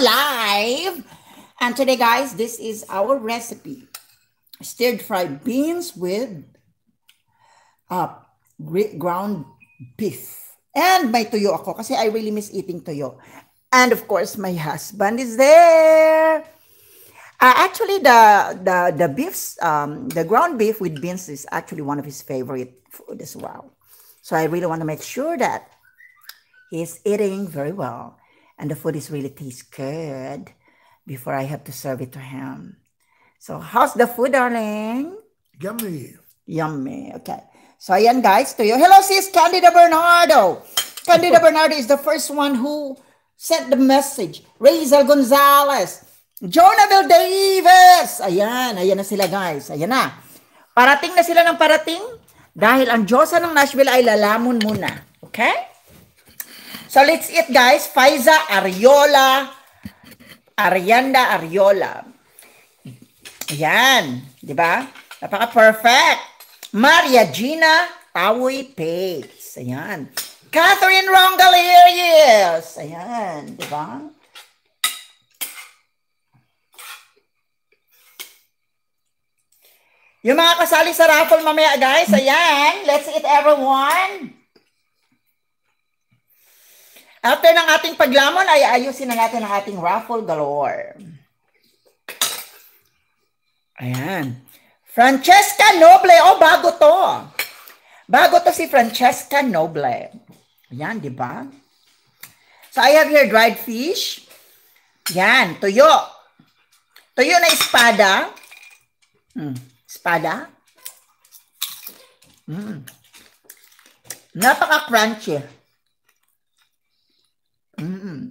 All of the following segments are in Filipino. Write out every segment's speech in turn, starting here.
Live And today, guys, this is our recipe. Stirred fried beans with uh, ground beef. And my toyo, ako kasi I really miss eating toyo. And of course, my husband is there. Uh, actually, the the the beefs, um, the ground beef with beans is actually one of his favorite food as well. So I really want to make sure that he's eating very well. and the food is really tastes good before I have to serve it to him. So, how's the food, darling? Yummy. Yummy. Okay. So, ayan guys, to you. Hello sis, Candida Bernardo. Candida Bernardo is the first one who sent the message. Razel Gonzalez. Jonabel Davis. Ayan, ayan na sila guys. Ayan na. Parating na sila ng parating dahil ang Diyosa ng Nashville ay lalamon muna. Okay? So let's eat guys. Faiza Ariola. Arianda Ariola. Yan. Di ba? Napaka-perfect. Maria Gina Tawoy Pates. Ayan. Catherine yes. Ayan. Di ba? Yung mga kasali sa raffle mamaya, guys. Ayan. Let's eat everyone. After ng ating paglamon, ay ayusin na natin ang ating raffle galore. Ayan. Francesca Noble. Oh, bago to. Bago to si Francesca Noble. Ayan, di ba? So, I have here dried fish. Yan, tuyo. Tuyo na espada. Hmm, espada. Hmm. Napaka-crunchy. Mm.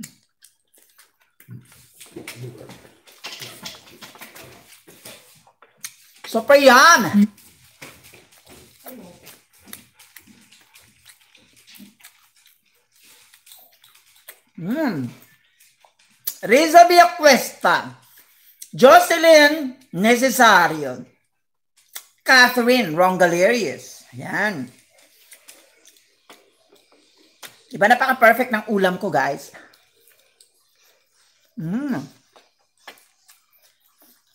So, pa yan. Mm. Mm. Risa Villacuesta, Jocelyn Necesario, Catherine Rongalerius, yan. Di ba napaka-perfect ng ulam ko, guys? Mmm.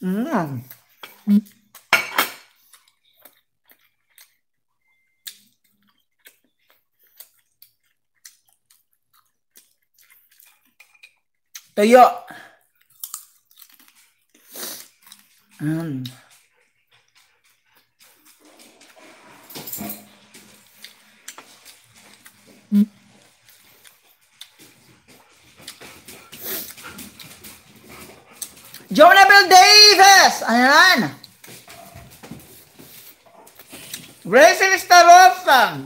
Mmm. Tuyo. Mmm. Jonabel Davis! Ayan! Gracie Starosa!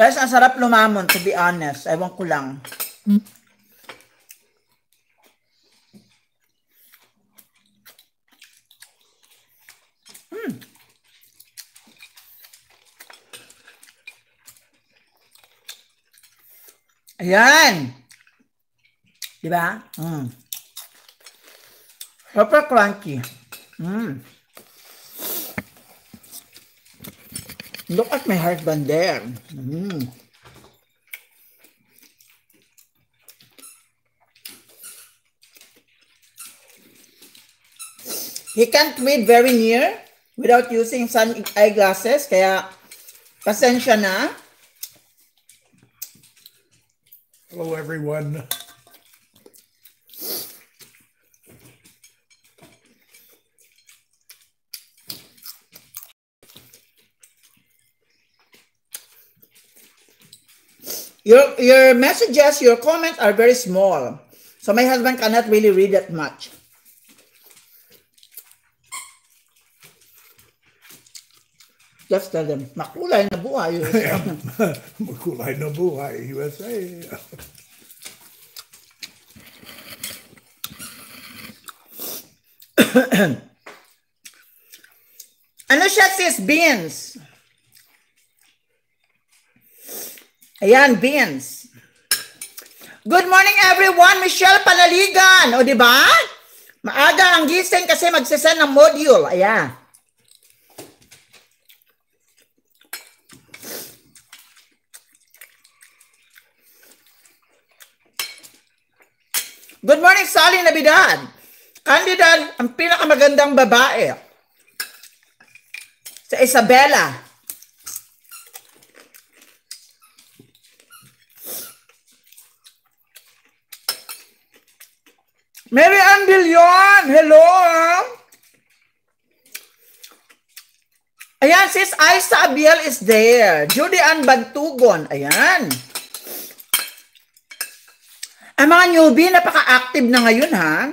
Guys, ang sarap lumamon, to be honest. Ewan ko lang. Hmm? Ayan. Di ba? Mm. Super crunchy. Mm. Look at my husband there. Mm. He can't read very near without using sun eyeglasses. Kaya, pasensya na. Hello, everyone. Your, your messages, your comments are very small. So my husband cannot really read that much. Just tell them, makulay na buhay. makulay na buhay, USA. ano siya sis? Beans. Ayan, beans. Good morning everyone, Michelle Panaligan. O, di ba? Maaga ang gising kasi magsisend ng module. Ayan. Good morning, Sally Navidad. Candidan, ang pinakamagandang babae. Sa Isabela. Mary Ann Dillon, hello. Ayan, sis Isa Abiel is there. Judy Ann Bantugon, ayan. Ayan. Ang mga newbie, napaka-active na ngayon ha.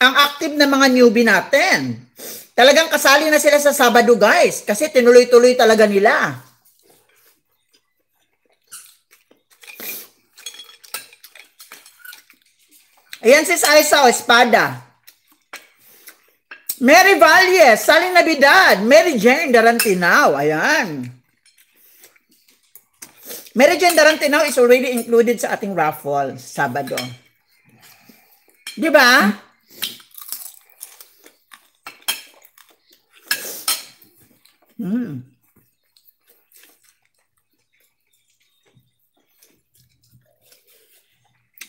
Ang active na mga newbie natin. Talagang kasali na sila sa Sabado guys. Kasi tinuloy-tuloy talaga nila. Ayan si Saisa o, Espada. Mary Valles, Salin Navidad, Mary Jane Darantinaw. Ayan. Mary Jane Darantinaw is already included sa ating raffle Sabado. Di ba? Hmm.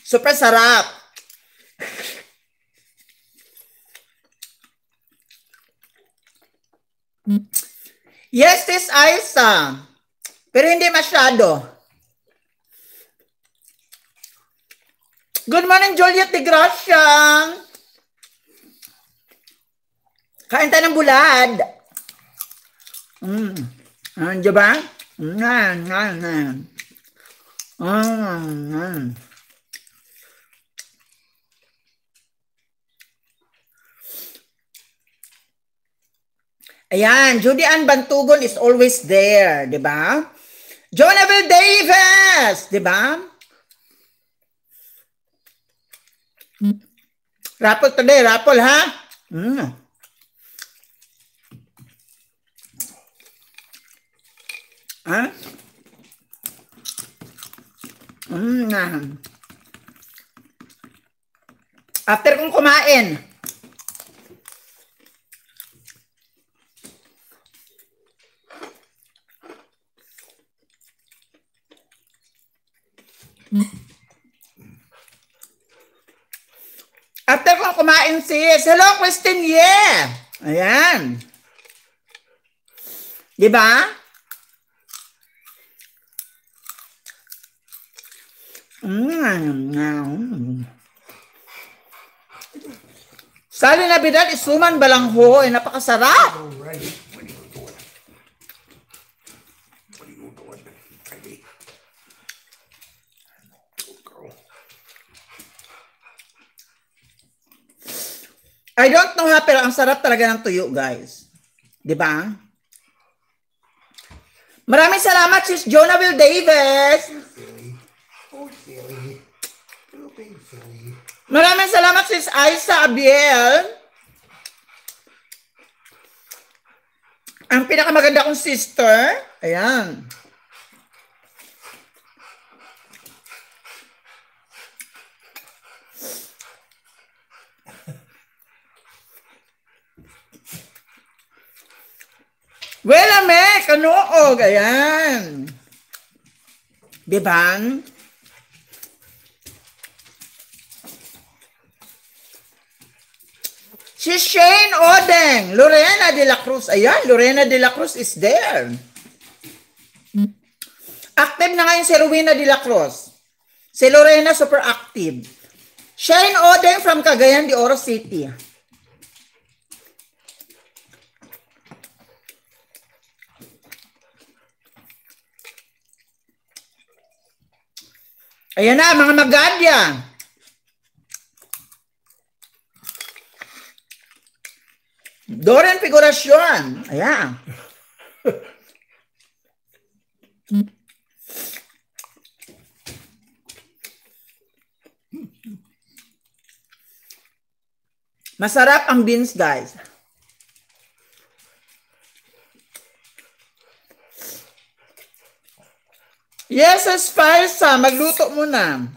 Super sarap. Yes, this Isa. Pero hindi masyado. Good morning, Juliet de Gracia. Kain tayo ng bulad. Mm. Ano ba? Mm, mm, mm. Mm, mm. Ayan, Judy Ann Bantugon is always there, di ba? Jonabel Davis, di ba? Raffle today, raffle ha? Ah. Ah. Mm. Ha? Ah. Mm. After kong kumain, Mm-hmm. After ko kumain sis. Hello, Christine Yeah. Ayan. Di ba? Mm. Sali na Bidal, isuman balangho. Eh, napakasarap. Alright. I don't know ha, pero ang sarap talaga ng tuyo, guys. Di ba? Maraming salamat, Sis Jonah Will Davis. Maraming salamat, Sis Aisa Abiel. Ang pinakamaganda kong sister. Ayan. Wala me, kanuog. Ayan. Diba? Si Shane Odeng, Lorena de la Cruz. Ayan, Lorena de la Cruz is there. Active na ngayon si Rowena de la Cruz. Si Lorena, super active. Shane Odeng from Cagayan de Oro City. Ayan na, mga magadya. Doren Figurasyon. Ayan. Masarap ang beans, guys. Yes, Esparza. Magluto muna.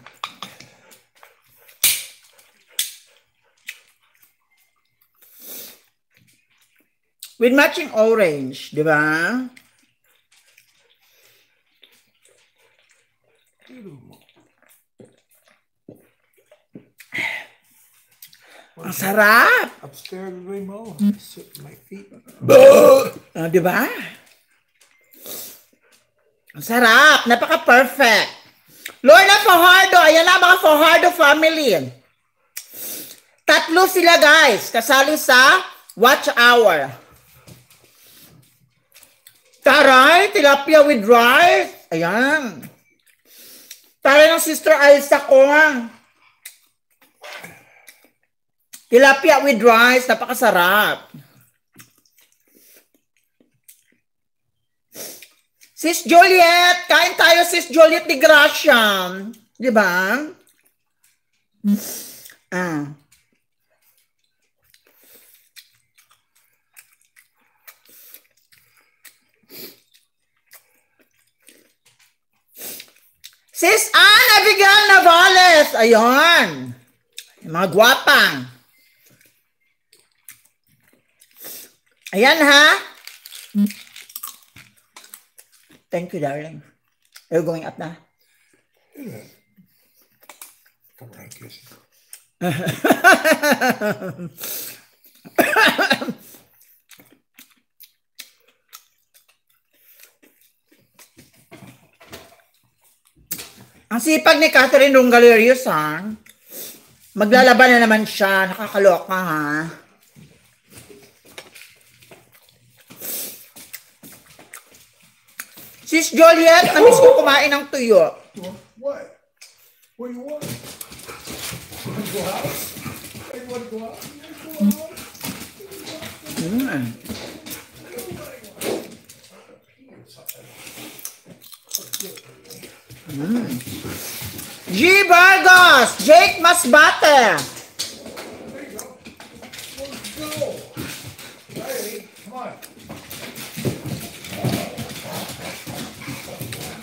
With matching orange, di ba? Ang sarap! Upstairs with my Sit My feet. Uh, di ba? Ang Sarap. Napaka-perfect. Lorna Fajardo. Ayan na mga Fajardo family. Tatlo sila guys. Kasali sa watch hour. Taray, tilapia with rice. Ayan. Taray ng sister Alsa ko. Tilapia with rice. Napakasarap. Sis Juliet, kain tayo Sis Juliet ni Gracia. Di ba? Ah. Sis Anne Abigail Navales. Ayon. Yung mga gwapang. Ayan ha. Mm. Thank you, darling. You're going up na? Yeah. Come on, Ang sipag ni Catherine Rungalerius, ha? Maglalaban na naman siya. Nakakaloka, ha? Sis Joliet, namiss ko kumain ng tuyo. What? What you want? You want to go out? You Mm. Mm. G. Vargas! Jake Masbate!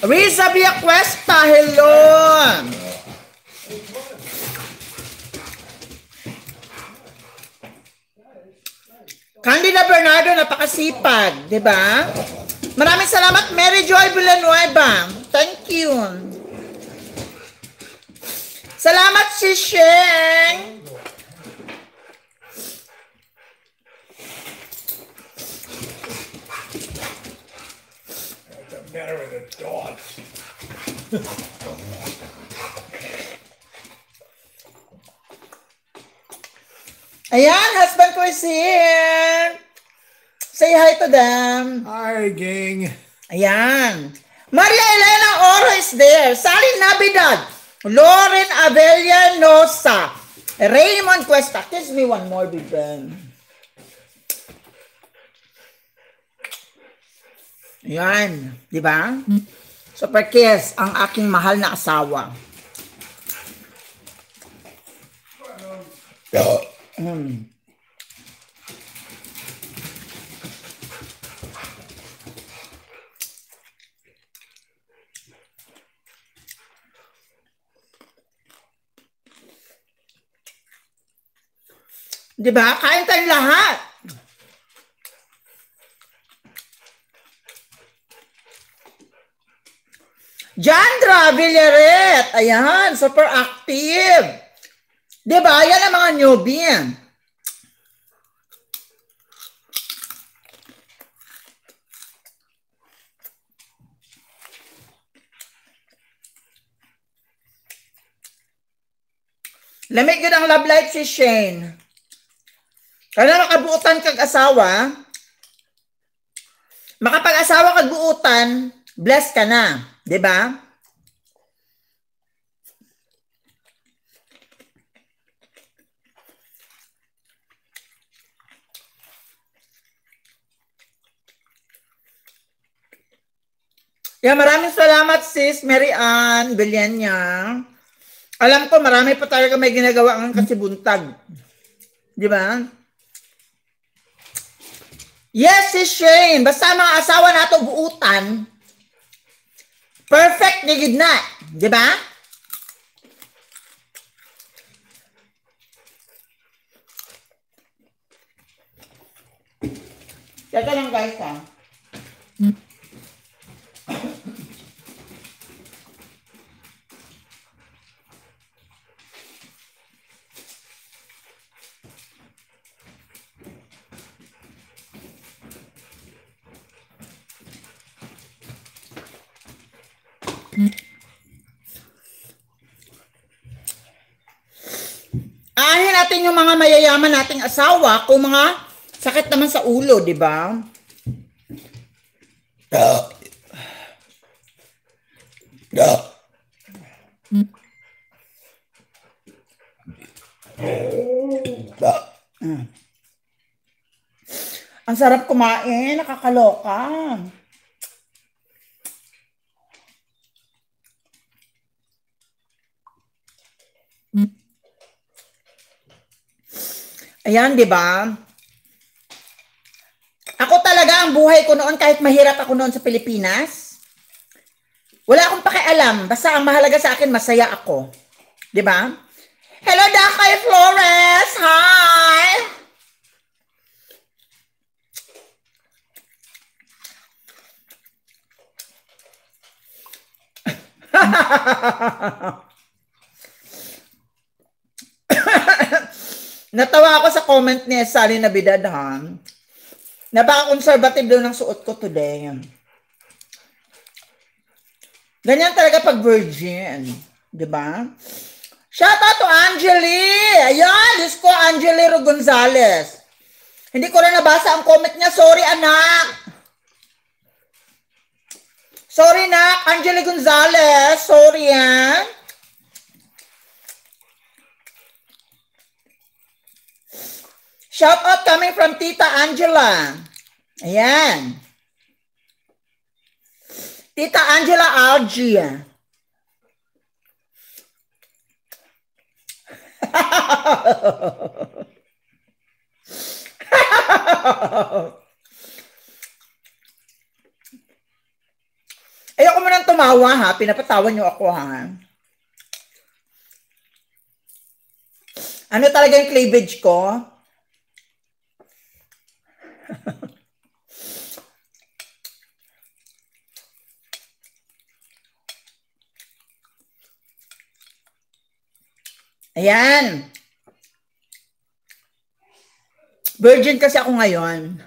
Risa Villacuesta, hello! Candida Bernardo, napakasipag, di ba? Maraming salamat, Mary Joy Villanueva. Thank you. Salamat si Sheng. matter with the dogs? Ayan, husband ko is here. Say hi to them. Hi, gang. Ayan. Maria Elena Oro is there. Sally Navidad. Lauren Avellanosa. Raymond Cuesta. Kiss me one more, big Ben. Yan, di ba? Hmm. Super kiss, ang aking mahal na asawa. Mm. Di ba? Kain tayong lahat. Jandra Villaret. Ayan, super active. Diba? Yan ang mga newbie. Lamig yun ang love life si Shane. Kaya nakabuutan kag asawa, makapag-asawa kag buutan, bless ka na. 'Di ba? Yeah, maraming salamat sis Mary Ann Villanya. Alam ko marami pa talaga may ginagawa ang kasibuntag. 'Di ba? Yes, sis Shane. Basta mga asawa nato buutan, Perfect na yun na. Di ba? Teka lang guys ha. Hmm. Ahin natin yung mga mayayaman nating asawa kung mga sakit naman sa ulo, di ba? Uh. Uh. Hmm. Ang sarap kumain, nakakaloka. Ayan, di ba? Ako talaga ang buhay ko noon kahit mahirap ako noon sa Pilipinas. Wala akong pakialam. Basta ang mahalaga sa akin, masaya ako. Di ba? Hello, Dakay Flores! Hi! Ha ha ha ha ha ha! Natawa ako sa comment ni Sally Navidad, ha? Napaka-conservative daw ng suot ko today. Ganyan talaga pag virgin. Di ba? Shout out to Angeli! Ayan! Diyos ko, Angeli Gonzalez. Hindi ko na nabasa ang comment niya. Sorry, anak! Sorry, nak. Angeli Gonzalez. Sorry, yan. Ah. Shout out coming from Tita Angela. Ayan. Tita Angela Algia. Ayoko mo nang tumawa ha. Pinapatawan niyo ako ha. Ano talaga yung cleavage ko? Ayan. Virgin kasi ako ngayon.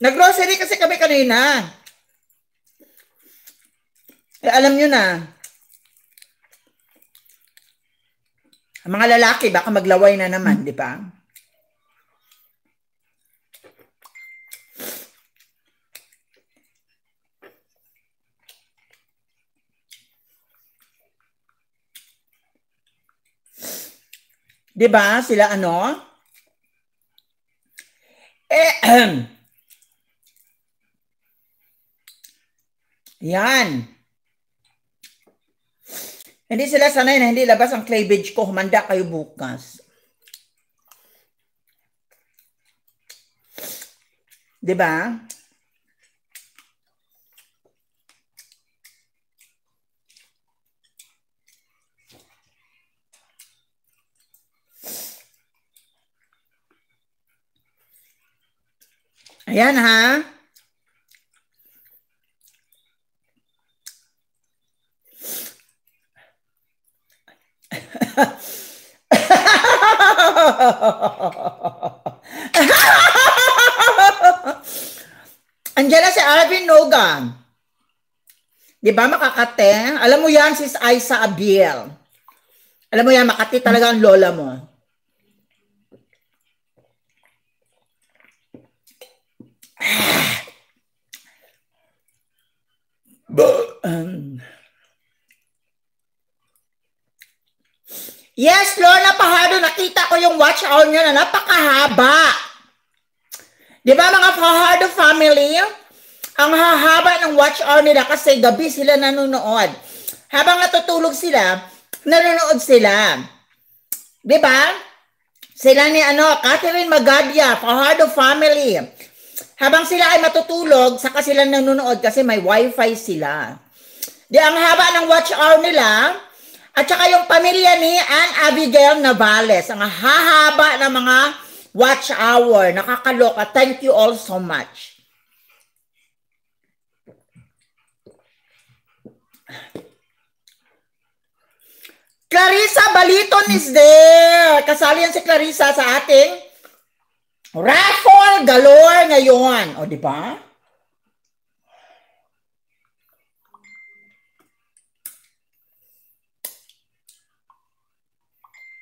Nag-grocery kasi kami kanina. Eh, alam nyo na. Ang mga lalaki, baka maglaway na naman, di ba? 'Di ba? Sila ano? Eh, Yan. Hindi sila sanay na hindi labas ang cleavage ko. Humanda kayo bukas. 'Di ba? Ayan ha. Andiyan na si Arvin Nogan. Di ba makakate? Alam mo yan, sis Isa Abiel. Alam mo yan, makati talaga ang lola mo. Yes, Lola Pahado, nakita ko yung watch hour niya na napakahaba. Di ba mga Pahado family? Ang hahaba ng watch hour nila kasi gabi sila nanonood. Habang natutulog sila, nanonood sila. Di ba? Sila ni ano, Catherine Magadia, Pahado family habang sila ay matutulog, saka sila nanonood kasi may wifi sila. Di ang haba ng watch hour nila, at saka yung pamilya ni Ann Abigail Navales, ang hahaba ng mga watch hour. Nakakaloka. Thank you all so much. Clarissa Baliton is there. Kasali yan si Clarissa sa ating Raffle galore ngayon. O, di ba?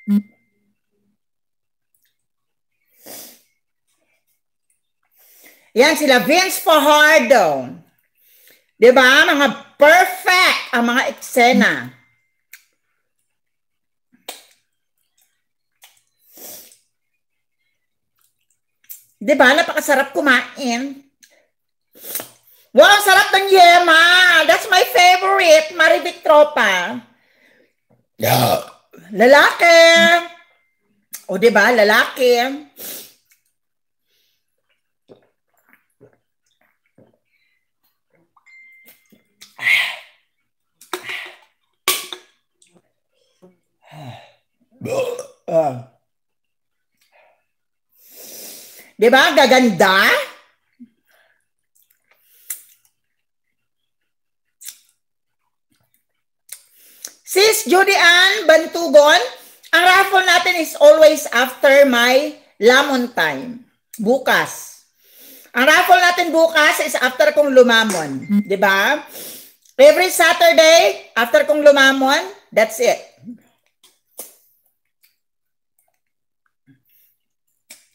Mm. Yan sila Vince Fajardo. 'Di ba? Mga perfect ang mga eksena. Mm. Di ba? Napakasarap kumain. Wow, sarap ng yema! That's my favorite, Maribit Tropa. Yeah. Lalaki! O, di ba? Lalaki. Ah. Di ba? Gaganda? Sis Judy Ann Bantugon, ang raffle natin is always after my lamon time. Bukas. Ang raffle natin bukas is after kong lumamon. Hmm. Di ba? Every Saturday, after kong lumamon, that's it.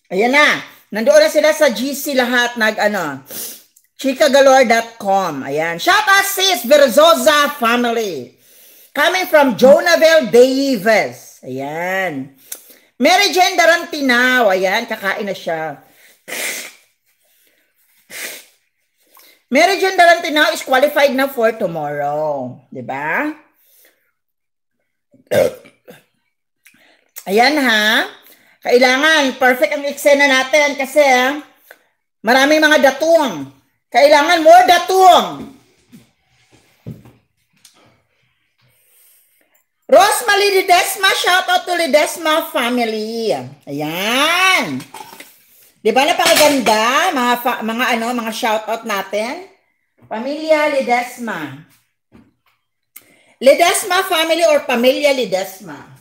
Ayan na. Nandoon na sila sa GC lahat nag ano, chikagalore.com. Ayan. Shout out sis Verzosa family. Coming from Jonavel Davis. Ayan. Mary Jane Darantinaw. Ayan, kakain na siya. Mary Jane Darantinaw is qualified na for tomorrow. ba? Diba? Ayan ha. Kailangan perfect ang eksena natin kasi ah, maraming mga datuang. Kailangan more datuang. Rosemary Lidesma, shout out to Lidesma family. Ayan. Di ba napakaganda mga fa- mga ano, mga shout out natin? Pamilya Lidesma. Lidesma family or Pamilya Lidesma.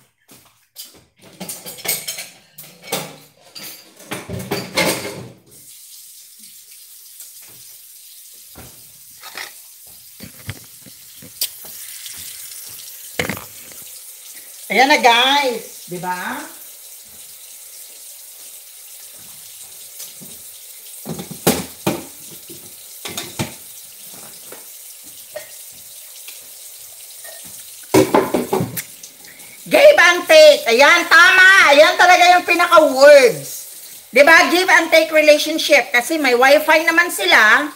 Ayan na guys. Di ba? Give and take. Ayan, tama. Ayan talaga yung pinaka-words. Di ba? Give and take relationship. Kasi may wifi naman sila.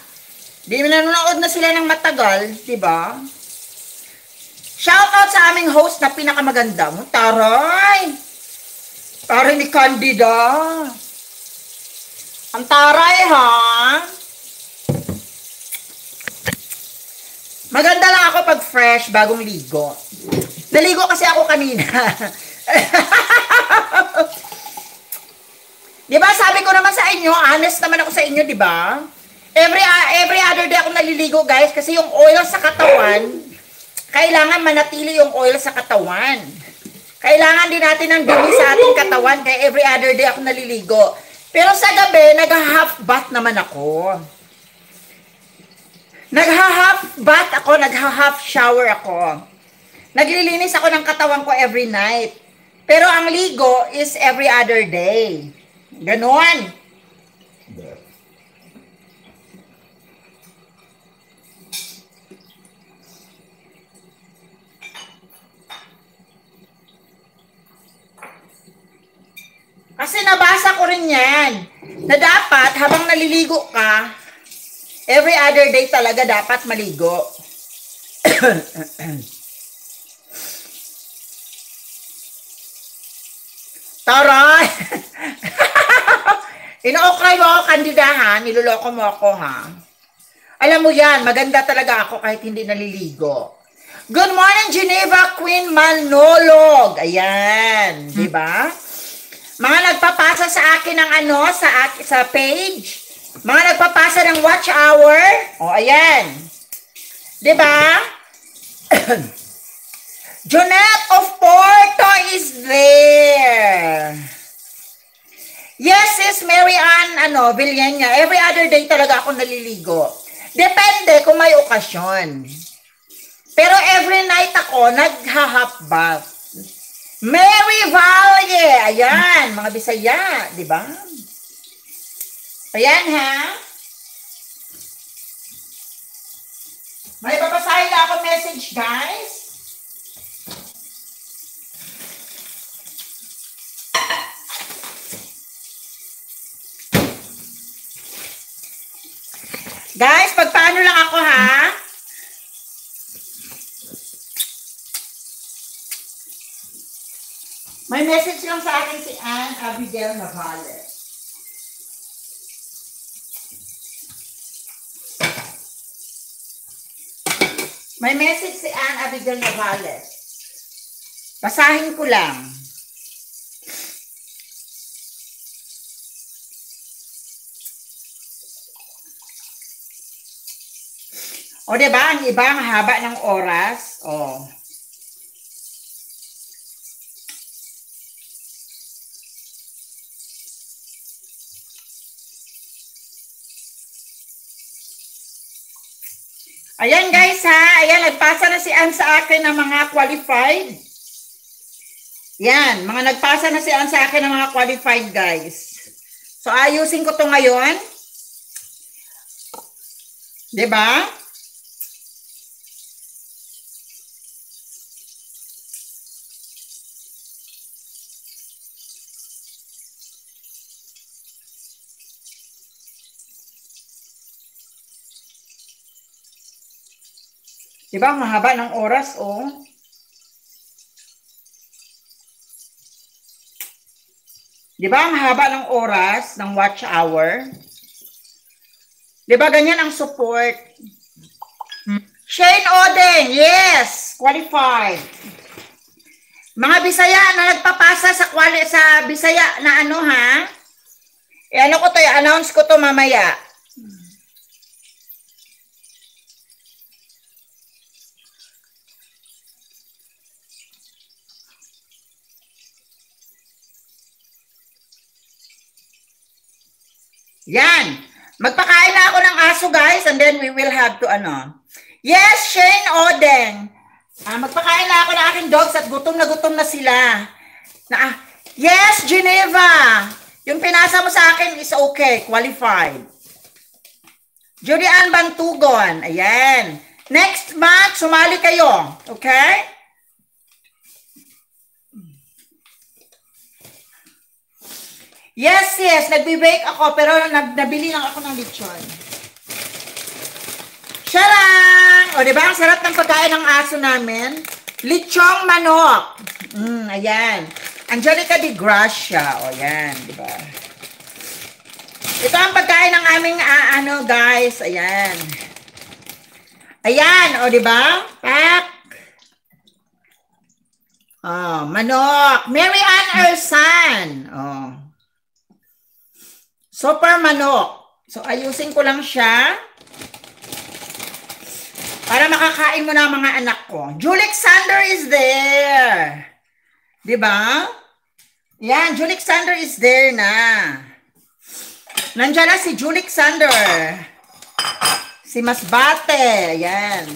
Di nanonood na sila ng matagal. Di ba? Shoutout sa aming host na pinakamaganda mo. Taray! Taray ni Candida. Ang taray, ha? Maganda lang ako pag fresh, bagong ligo. Naligo kasi ako kanina. di ba sabi ko naman sa inyo, honest naman ako sa inyo, di ba? Every, uh, every other day ako naliligo, guys, kasi yung oil sa katawan, kailangan manatili yung oil sa katawan. Kailangan din natin ng dumi sa ating katawan kaya every other day ako naliligo. Pero sa gabi, nag-half bath naman ako. Nag-half bath ako, nag-half shower ako. Naglilinis ako ng katawan ko every night. Pero ang ligo is every other day. Ganon. Kasi nabasa ko rin yan na dapat habang naliligo ka, every other day talaga dapat maligo. Taray! Inookray mo ako, kandida ha. Niloloko mo ako ha. Alam mo yan, maganda talaga ako kahit hindi naliligo. Good morning, Geneva Queen Manolog. Ayan, di ba? Mga nagpapasa sa akin ng ano, sa, sa page. Mga nagpapasa ng watch hour. O, ayan. di ba? Diba? Jonette of Porto is there. Yes, sis Mary Ann ano, Villena. Every other day talaga ako naliligo. Depende kung may okasyon. Pero every night ako, nagha-hot bath. Mary Valle! Ayan, mga Bisaya, di ba? Ayan ha. May babasahin na ako message, guys. Guys, pagpaano lang ako ha? May message lang sa akin si Anne Abigail Navales. May message si Anne Abigail Navales. Basahin ko lang. O, diba? Ang ibang haba ng oras. O. Ayan guys ha, ayan nagpasa na si Ann sa akin ng mga qualified. Yan, mga nagpasa na si Ann sa akin ng mga qualified guys. So ayusin ko to ngayon. 'Di ba? Diba? ba? Ang haba ng oras, o. Oh. Di ba? Ang haba ng oras, ng watch hour. Diba? Ganyan ang support. Shane Oden, yes! Qualified. Mga Bisaya na nagpapasa sa kwali sa Bisaya na ano ha? E ano ko to, announce ko to mamaya. Yan. Magpakain na ako ng aso, guys, and then we will have to, ano. Yes, Shane Odeng. Ah, magpakain na ako ng aking dogs at gutom na gutom na sila. Na, ah, yes, Geneva. Yung pinasa mo sa akin is okay, qualified. Julian Bantugon. Ayan. Next month, sumali kayo. Okay? Yes, yes. Nagbe-bake ako, pero nab nabili lang ako ng lechon. Sarang! O, di ba? Ang sarap ng pagkain ng aso namin. Lechong manok. Mm, ayan. Angelica de Gracia. O, yan. Di ba? Ito ang pagkain ng aming uh, ano, guys. Ayan. Ayan. O, di ba? Pak! Oh, manok. Mary Ann Ersan. Oh. Super manok. So, ayusin ko lang siya. Para makakain mo na mga anak ko. Julie Alexander is there. Diba? Yan, Julie Alexander is there na. Nandiyan na si Julie Alexander. Si Masbate. Yan.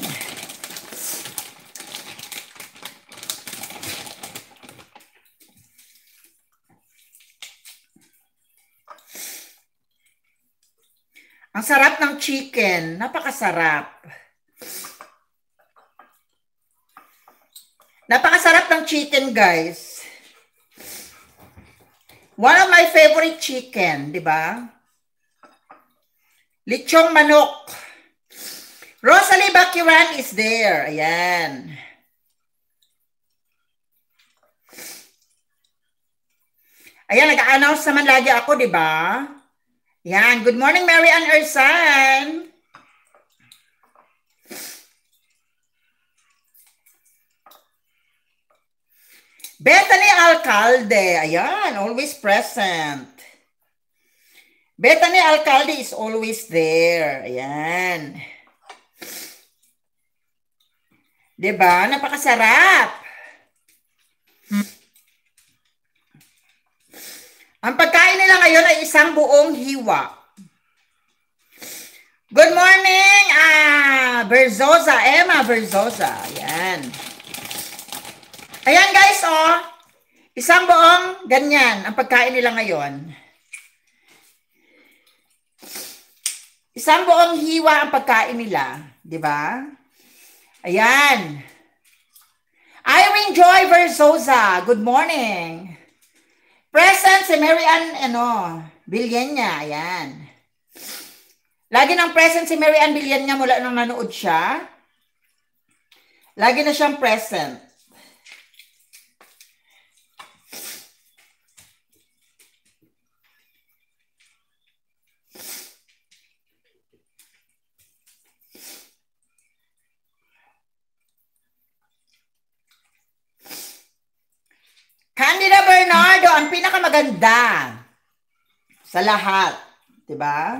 Ang sarap ng chicken. Napakasarap. Napakasarap ng chicken, guys. One of my favorite chicken, di ba? Lichong manok. Rosalie Bakiran is there. Ayan. Ayan, nag-announce naman lagi ako, di ba? Yan. Good morning, Mary Ann Ersan. Bethany Alcalde. Ayan, always present. Bethany Alcalde is always there. Ayan. Diba? Napakasarap. Hmm. Ang pagkain nila ngayon ay isang buong hiwa. Good morning, ah, Berzosa, Emma Berzosa. Ayan. Ayan guys, oh. Isang buong ganyan ang pagkain nila ngayon. Isang buong hiwa ang pagkain nila, 'di ba? Ayan. Irene Joy Versosa, good morning. Present si Mary Ann, ano, Villena, ayan. Lagi nang present si Mary Ann Villena mula nung nanood siya. Lagi na siyang present. Candida Bernardo, ang pinakamaganda sa lahat. Diba?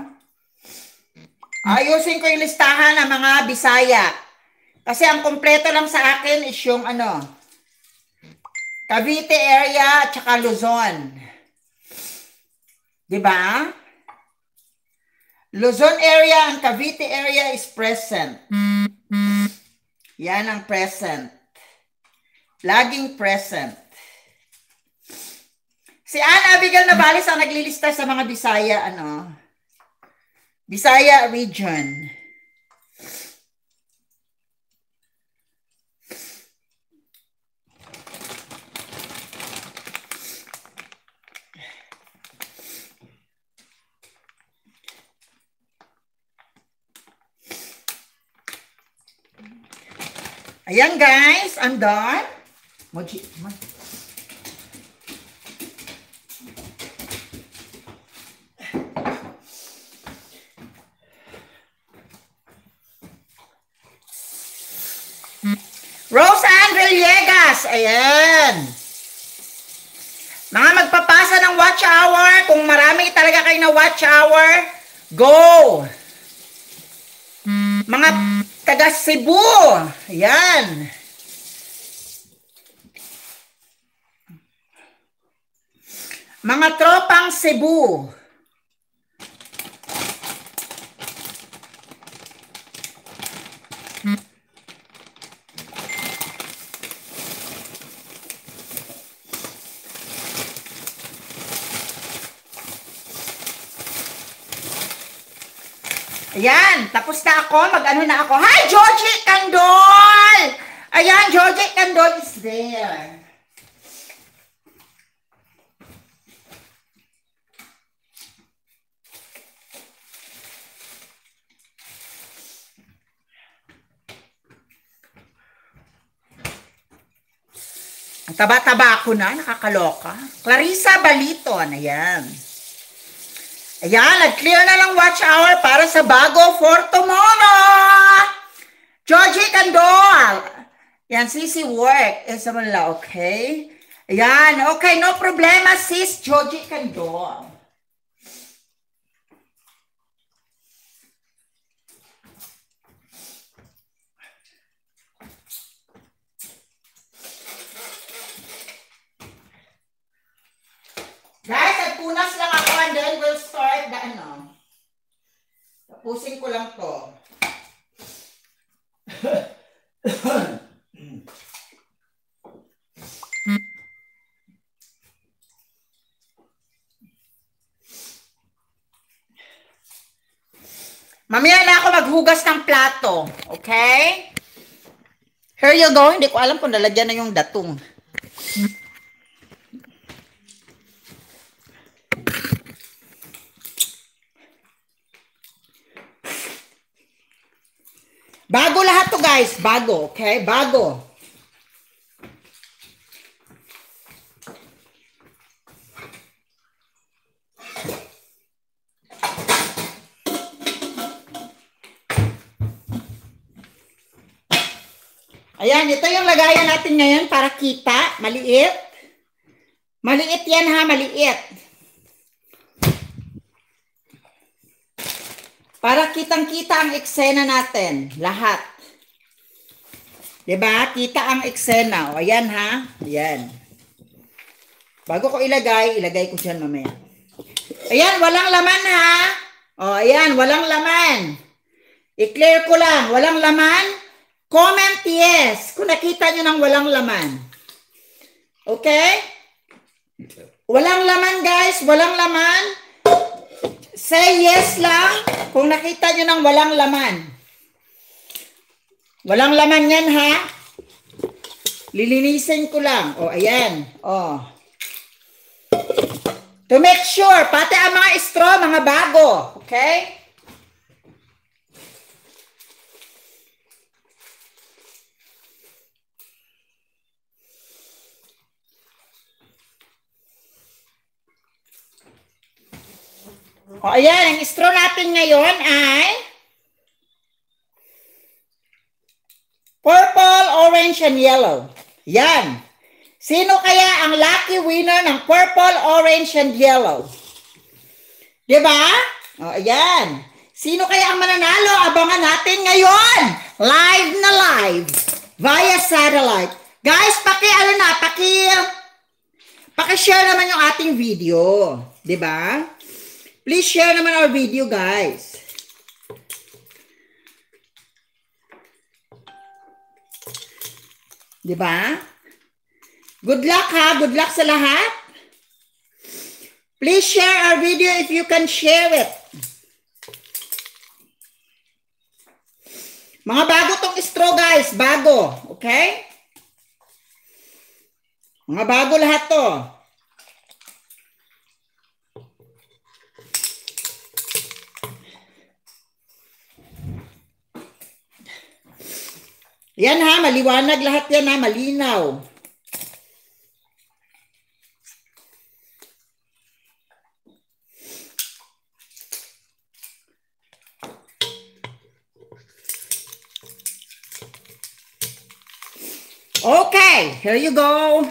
Ayusin ko yung listahan ng mga Bisaya. Kasi ang kompleto lang sa akin is yung ano, Cavite area at saka Luzon. Diba? Luzon area and Cavite area is present. Yan ang present. Laging present. Si Anne Abigail Navales ang naglilista sa mga Bisaya, ano, Bisaya region. Ayan guys, I'm done. Moji, come Villegas. Ayan. Mga magpapasa ng watch hour, kung marami talaga kayo na watch hour, go! Mga taga Cebu, ayan. Mga tropang Cebu, Ayan, tapos na ako. Mag-ano na ako. Hi, Georgie Candol! Ayan, Georgie Candol is there. Taba-taba ako na, nakakaloka. Clarissa Baliton, ayan. Ayan, nag-clear na lang watch hour para sa bago for tomorrow. Georgie Candol. Yan, sisi work. Eh, sa manla, okay? Ayan, okay, no problema, sis Georgie Candol. Guys, nagpunas lang start the ano. Tapusin ko lang to. Mamaya na ako maghugas ng plato. Okay? Here you go. Hindi ko alam kung nalagyan na yung datong. Bago lahat to guys. Bago. Okay? Bago. Ayan, ito yung lagayan natin ngayon para kita. Maliit. Maliit yan ha, maliit. Para kitang-kita ang eksena natin, lahat. 'Di ba? Kita ang eksena. O ayan ha. Ayan. Bago ko ilagay, ilagay ko diyan mamaya. Ayan, walang laman ha. O ayan, walang laman. I-clear ko lang, walang laman. Comment yes kung nakita niyo nang walang laman. Okay? Walang laman guys, walang laman. Say yes lang kung nakita nyo ng walang laman. Walang laman yan ha. Lilinisin ko lang. O, ayan. Oh. To make sure, pati ang mga straw, mga bago. Okay? O, ayan, ang straw natin ngayon ay purple, orange, and yellow. Yan. Sino kaya ang lucky winner ng purple, orange, and yellow? Diba? O, ayan. Sino kaya ang mananalo? Abangan natin ngayon. Live na live. Via satellite. Guys, paki, ano na, paki, paki-share naman yung ating video. Diba? ba? Please share naman our video, guys. Di ba? Good luck ha, good luck sa lahat. Please share our video if you can share it. Mga bago tong straw guys, bago, okay? Mga bago lahat to. Yan ha, maliwanag lahat yan ha, malinaw. Okay, here you go.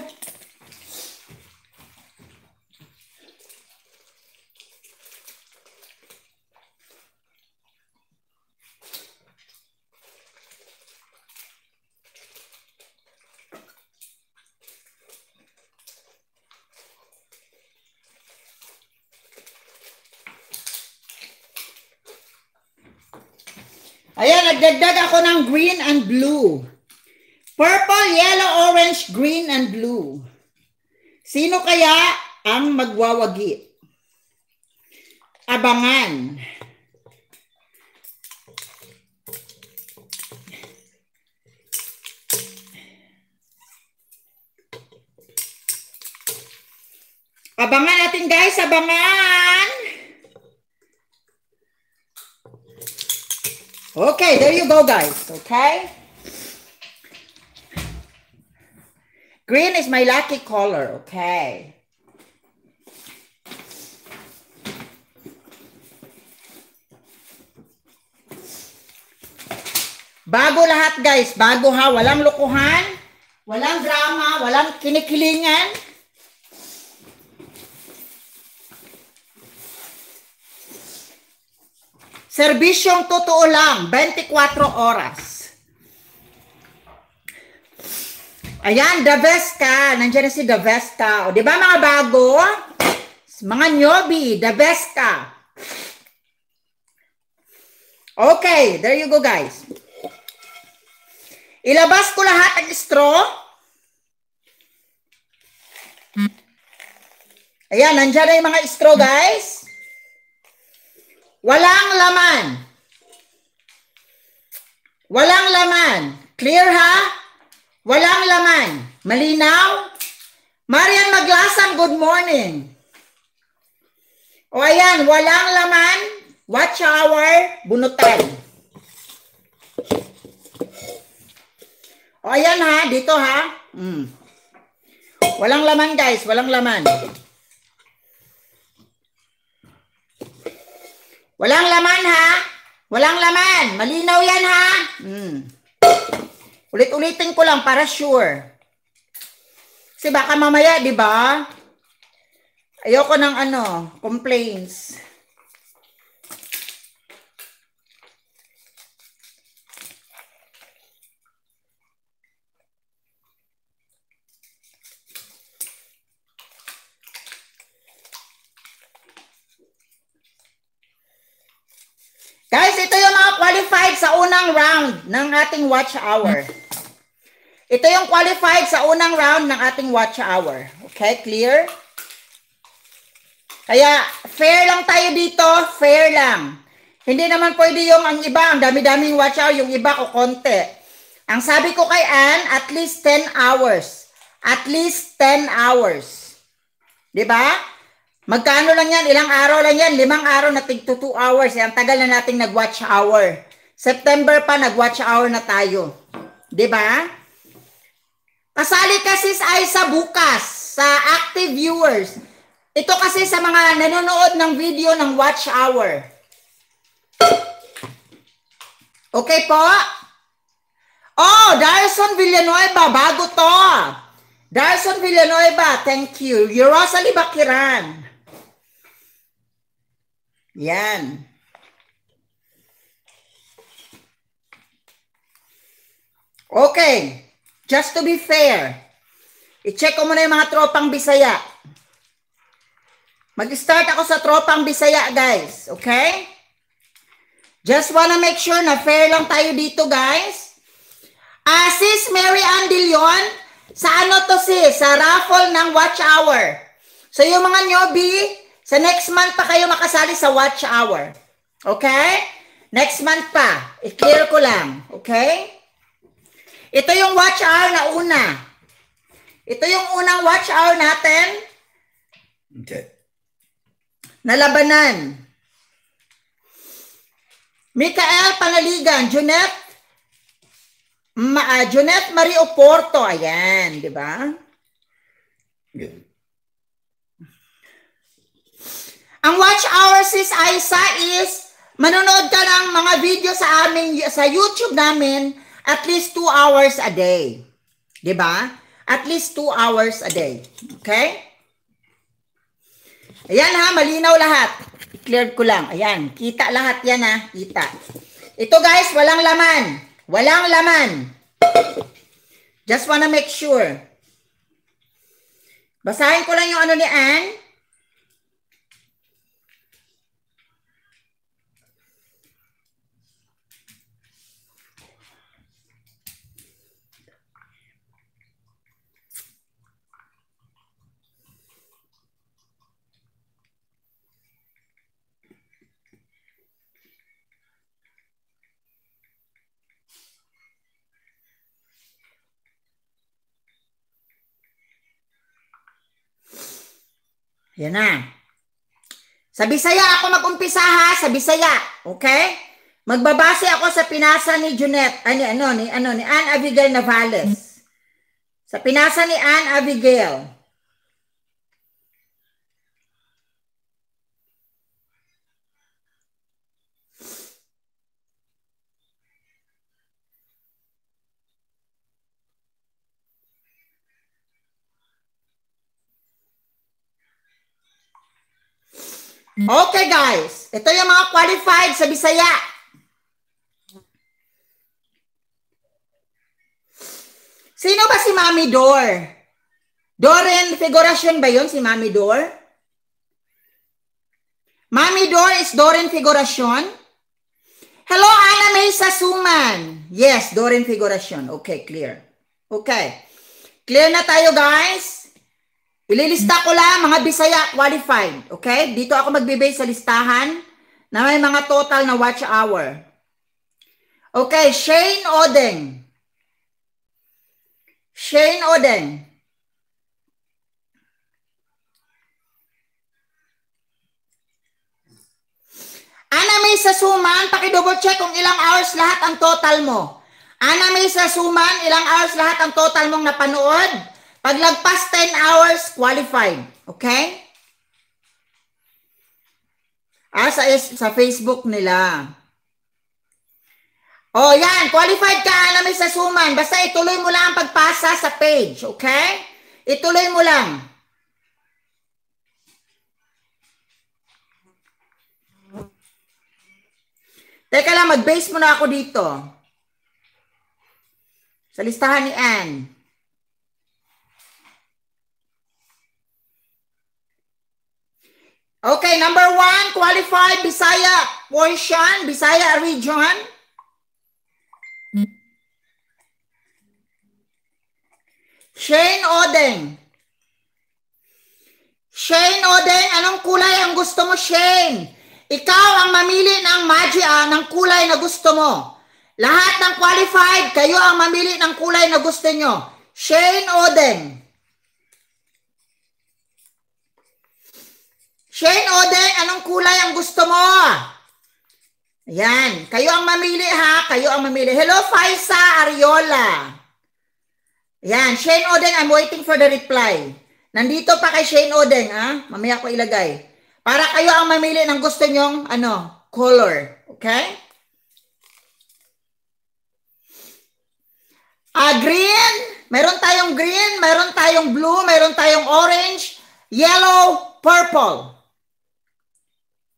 dagdag ako ng green and blue. Purple, yellow, orange, green, and blue. Sino kaya ang magwawagi? Abangan. Abangan natin guys, abangan! Okay, there you go, guys. Okay? Green is my lucky color. Okay. Bago lahat, guys. Bago ha. Walang lukuhan. Walang drama. Walang kinikilingan. Serbisyong totoo lang, 24 oras. Ayan, The Vesta. Nandiyan na si The O, di ba mga bago? Mga newbie, The Vesta. Okay, there you go guys. Ilabas ko lahat ng straw. Ayan, nandiyan na yung mga straw guys. Walang laman. Walang laman. Clear ha? Walang laman. Malinaw? Marian Maglasan, good morning. O ayan, walang laman, watch hour, bunutan. O ayan ha, dito ha. Mm. Walang laman guys, walang laman. Walang laman ha. Walang laman. Malinaw yan ha. Mm. Ulit-ulitin ko lang para sure. Kasi baka mamaya, di ba? Ayoko ng ano, complaints. Guys, ito yung mga qualified sa unang round ng ating watch hour. Ito yung qualified sa unang round ng ating watch hour. Okay, clear? Kaya, fair lang tayo dito, fair lang. Hindi naman pwede yung ang iba, ang dami-daming watch hour, yung iba ko konti. Ang sabi ko kay Ann, at least 10 hours. At least 10 hours. 'Di ba? Magkano lang yan? Ilang araw lang yan? Limang araw na tig to 2 hours. Eh, ang tagal na nating nag-watch hour. September pa, nag-watch hour na tayo. ba? Diba? Kasali kasi ay sa bukas, sa active viewers. Ito kasi sa mga nanonood ng video ng watch hour. Okay po? Oh, Darson Villanueva, bago to. Darson Villanueva, thank you. Rosalie Bakiran. Yan. Okay. Just to be fair, i-check ko muna yung mga tropang Bisaya. Mag-start ako sa tropang Bisaya, guys. Okay? Just wanna make sure na fair lang tayo dito, guys. Uh, sis Mary Ann Dillon, sa ano to sis? Sa raffle ng watch hour. So yung mga newbie, sa next month pa kayo makasali sa watch hour. Okay? Next month pa. I-clear ko lang. Okay? Ito yung watch hour na una. Ito yung unang watch hour natin. Okay. Nalabanan. Mikael Panaligan, Junet, Ma, uh, ah, Junette Marie Oporto, ayan, di ba? Good. Ang watch hours sis Aisa is manonood ka lang mga video sa amin sa YouTube namin at least 2 hours a day. 'Di ba? At least 2 hours a day. Okay? Ayan ha, malinaw lahat. Cleared ko lang. Ayan, kita lahat 'yan ha, kita. Ito guys, walang laman. Walang laman. Just wanna make sure. Basahin ko lang yung ano ni Anne. Yan na. Sa Bisaya ako mag umpisa ha, sa Bisaya. Okay? Magbabase ako sa pinasa ni Junet, ano, ano, ni, ano, ni Ann Abigail Navales. Sa pinasa ni Ann Abigail. Okay guys, ito yung mga qualified sa Bisaya. Sino ba si Mami Dor? Doren Figuration ba yun si Mami Dor? Mami Dor is Doren Figuration? Hello, Ana May Sasuman. Yes, Doren Figuration. Okay, clear. Okay. Clear na tayo guys. Ililista ko lang mga Bisaya qualified. Okay? Dito ako magbe-base sa listahan na may mga total na watch hour. Okay, Shane Odeng. Shane Odeng. Ana May Sasuman, paki-double check kung ilang hours lahat ang total mo. Ana May Sasuman, ilang hours lahat ang total mong napanood? Paglagpas 10 hours, qualified. Okay? Ah, sa, sa Facebook nila. Oh, yan. Qualified ka, alamin sa suman. Basta ituloy mo lang ang pagpasa sa page. Okay? Ituloy mo lang. Teka lang, mag-base muna ako dito. Sa listahan ni Anne. Okay, number one, qualified Bisaya portion, Bisaya region. Shane Oden. Shane Oden, anong kulay ang gusto mo, Shane? Ikaw ang mamili ng magia ah, ng kulay na gusto mo. Lahat ng qualified, kayo ang mamili ng kulay na gusto nyo. Shane Oden. Shane Oden, anong kulay ang gusto mo? Ayan. Kayo ang mamili ha. Kayo ang mamili. Hello, Faisa Ariola. Ayan. Shane Oden, I'm waiting for the reply. Nandito pa kay Shane Oden ha? Mamaya ko ilagay. Para kayo ang mamili ng gusto nyong, ano, color. Okay? A ah, green. Meron tayong green, meron tayong blue, meron tayong orange, yellow, purple.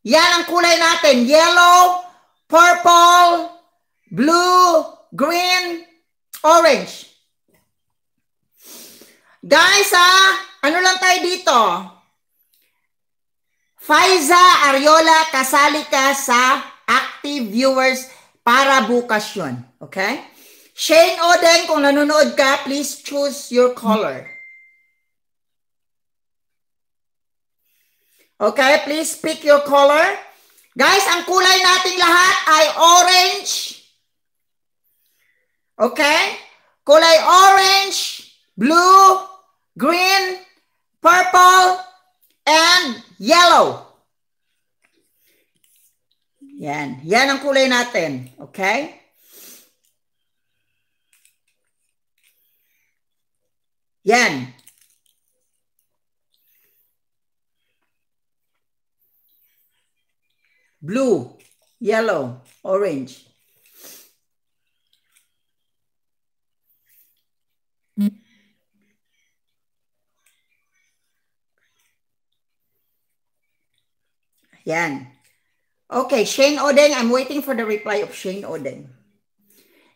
Yan ang kulay natin. Yellow, purple, blue, green, orange. Guys, ah, ano lang tayo dito? Faiza Ariola, kasali ka sa active viewers para bukas yun. Okay? Shane Oden, kung nanonood ka, please choose your color. Okay, please pick your color. Guys, ang kulay nating lahat ay orange. Okay? Kulay orange, blue, green, purple, and yellow. Yan. Yan ang kulay natin. Okay? Yan. blue, yellow, orange. Yan. Okay, Shane Oden. I'm waiting for the reply of Shane Oden.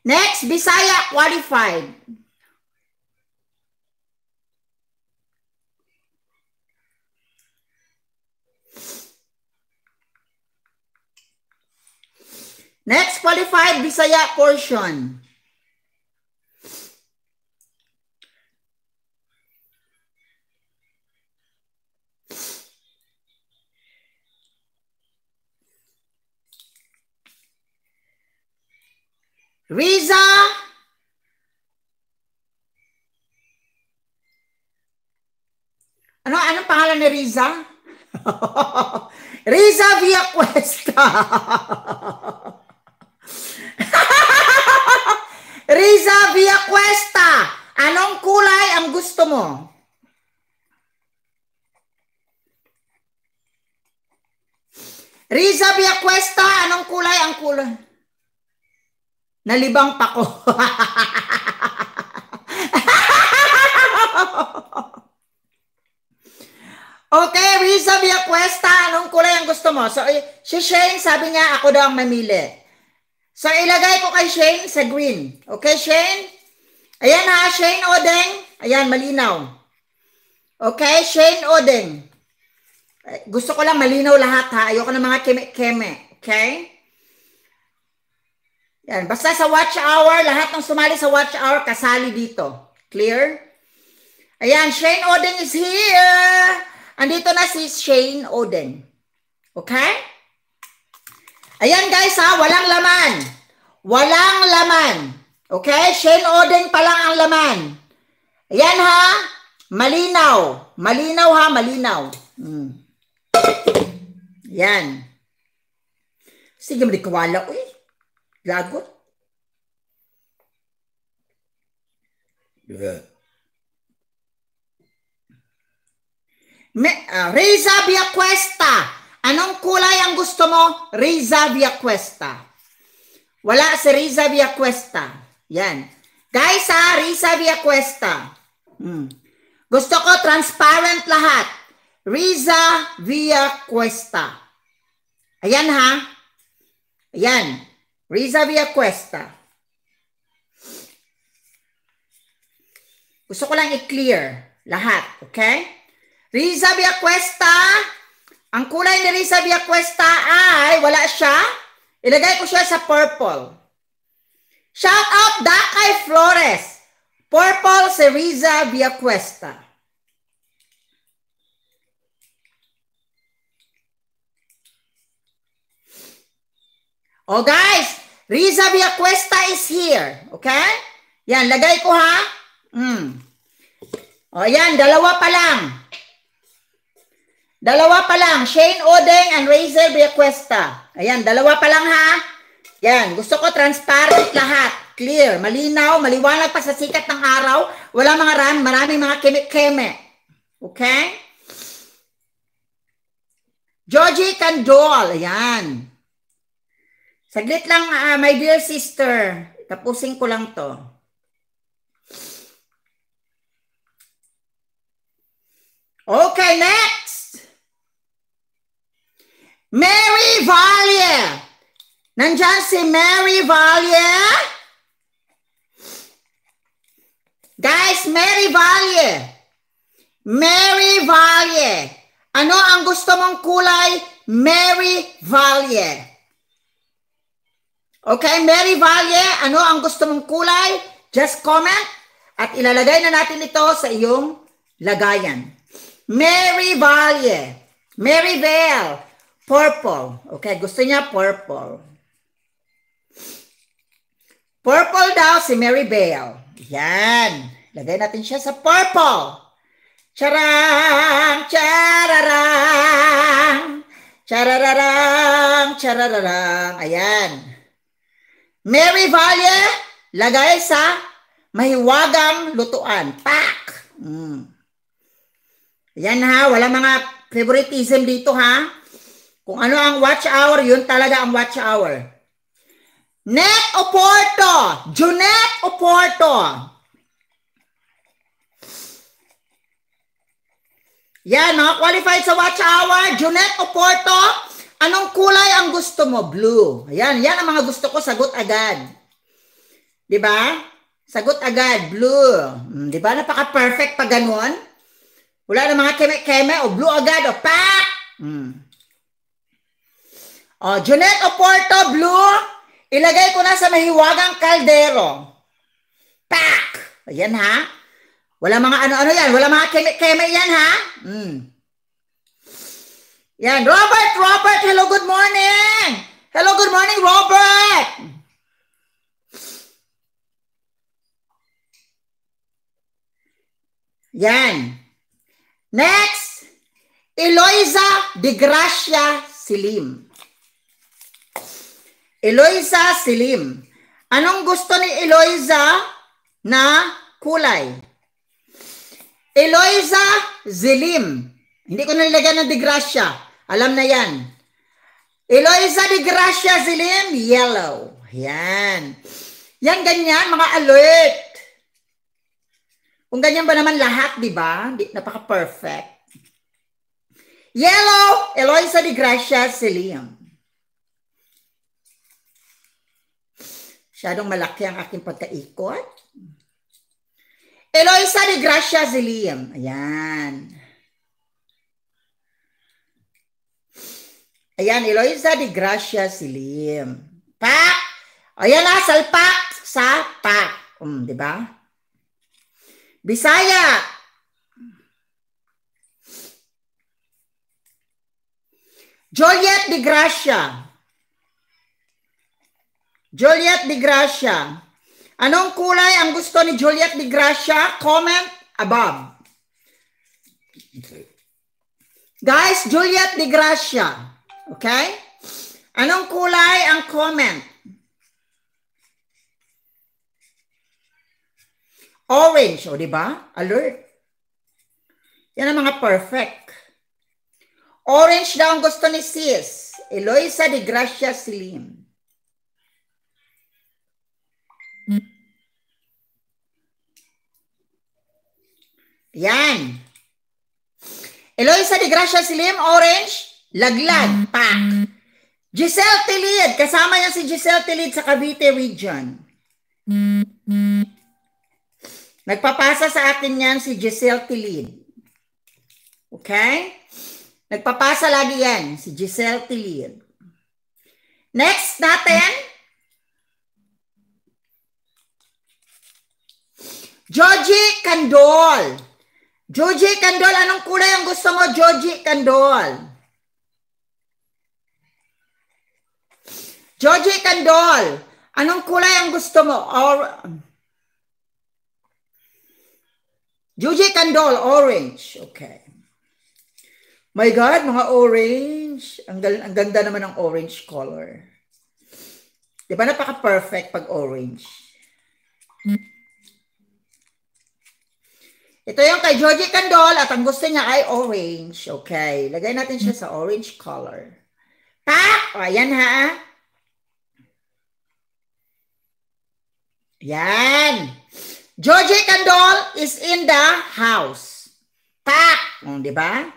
Next, Bisaya qualified. Next qualified Bisaya portion. Riza Ano anong pangalan ni Riza? Riza Via Cuesta. Riza Villacuesta, anong kulay ang gusto mo? Riza Villacuesta, anong kulay ang kulay? Nalibang pa ko. okay, Riza Villacuesta, anong kulay ang gusto mo? So, eh, si Shane, sabi niya, ako daw ang mamili. So, ilagay ko kay Shane sa green. Okay, Shane? Ayan ha, Shane Odeng. Ayan, malinaw. Okay, Shane Odeng. Eh, gusto ko lang malinaw lahat ha. Ayoko ng mga keme-keme. Okay? Yan. Basta sa watch hour, lahat ng sumali sa watch hour, kasali dito. Clear? Ayan, Shane Oden is here! Andito na si Shane Oden. Okay? Ayan guys ha, walang laman. Walang laman. Okay? Shane Oden pa lang ang laman. Ayan ha. Malinaw. Malinaw ha, malinaw. Mm. Yan. Sige, may kawala ko Lagot. Yeah. Me, uh, Reza Biacuesta. Anong kulay ang gusto mo? Riza Villacuesta. Wala si Riza Villacuesta. Yan. Guys ha, Riza Villacuesta. Hmm. Gusto ko transparent lahat. Riza Villacuesta. Ayan ha. Ayan. Riza Villacuesta. Gusto ko lang i-clear lahat. Okay? Riza Villacuesta. Riza Villacuesta. Ang kulay ni Risa Villacuesta ay, wala siya. Ilagay ko siya sa purple. Shout out Dakay Flores. Purple si Riza Villacuesta. Oh guys, Risa Villacuesta is here. Okay? Yan, lagay ko ha. Mm. O oh, yan, dalawa pa lang. Dalawa pa lang. Shane Odeng and Razel Bequesta. Ayan, dalawa pa lang ha. Yan, gusto ko transparent lahat. Clear, malinaw, maliwanag pa sa sikat ng araw. Wala mga ram, maraming mga keme-keme. Okay? Georgie Candol. Ayan. Saglit lang, uh, my dear sister. Tapusin ko lang to. Okay, next. Mary Valier. Nandiyan si Mary Valier. Guys, Mary Valier. Mary Valier. Ano ang gusto mong kulay? Mary Valier. Okay, Mary Valier, ano ang gusto mong kulay? Just comment at ilalagay na natin ito sa iyong lagayan. Mary Valier. Mary Vale. Purple. Okay, gusto niya purple. Purple daw si Mary Bell. Yan. Lagay natin siya sa purple. Charang, chararang, chararang, chararang. Ayan. Mary Valle, lagay sa mahiwagang lutuan. Pak! Mm. Yan ha, wala mga favoritism dito ha. Kung ano ang watch hour, yun talaga ang watch hour. Net Oporto! Junet Oporto! Yan, no? Qualified sa watch hour. Junet Oporto. Anong kulay ang gusto mo? Blue. Ayan, yan ang mga gusto ko. Sagot agad. Di ba? Sagot agad. Blue. Hmm, Di ba? Napaka-perfect pa ganun. Wala na mga keme-keme. O blue agad. O pak! Hmm. Oh, ah, Junet Oporto Blue, ilagay ko na sa mahiwagang kaldero. Pack! Ayan ha. Wala mga ano-ano yan. Wala mga keme-keme yan ha. Mm. Yan. Robert, Robert, hello, good morning. Hello, good morning, Robert. Yan. Next, Eloisa de Gracia Silim. Eloisa Silim. Anong gusto ni Eloisa na kulay? Eloisa Zilim. Hindi ko nilagyan ng digrasya. Alam na yan. Eloisa de Gracia Zilim, yellow. Yan. Yan ganyan, mga alert. Kung ganyan ba naman lahat, di ba? Napaka-perfect. Yellow, Eloisa de Gracia Zilim. Masyadong malaki ang aking pagkaikot. Eloisa de Gracia Ziliam. Ayan. Ayan, Eloisa de Gracia Ziliam. Pa! Ayan na, salpak sa pa. Um, di ba? Bisaya. Joliet de Gracia. Juliet Di Gracia. Anong kulay ang gusto ni Juliet Di Gracia? Comment above. Guys, Juliet Di Gracia. Okay? Anong kulay ang comment? Orange, o oh, di ba? Alert. Yan ang mga perfect. Orange daw ang gusto ni sis. Eloisa de Gracia Slim. Yan. Eloisa de Gracia Slim, orange, laglag, pack. Giselle Tilid, kasama niya si Giselle Tilid sa Cavite region. Nagpapasa sa atin yan si Giselle Tilid. Okay? Nagpapasa lagi yan si Giselle Tilid. Next natin, Georgie Candol. Joji Candol, anong kulay ang gusto mo, Joji Candol? Joji Candol, anong kulay ang gusto mo? Or... Joji Candol, orange. Okay. My God, mga orange. Ang, ang ganda naman ng orange color. Di ba napaka-perfect pag orange? Mm-hmm. Ito yung kay Georgie Candol at ang gusto niya ay orange. Okay, lagay natin siya sa orange color. Pak! O, ayan ha. Yan. Georgie Candol is in the house. Pak! O, di ba?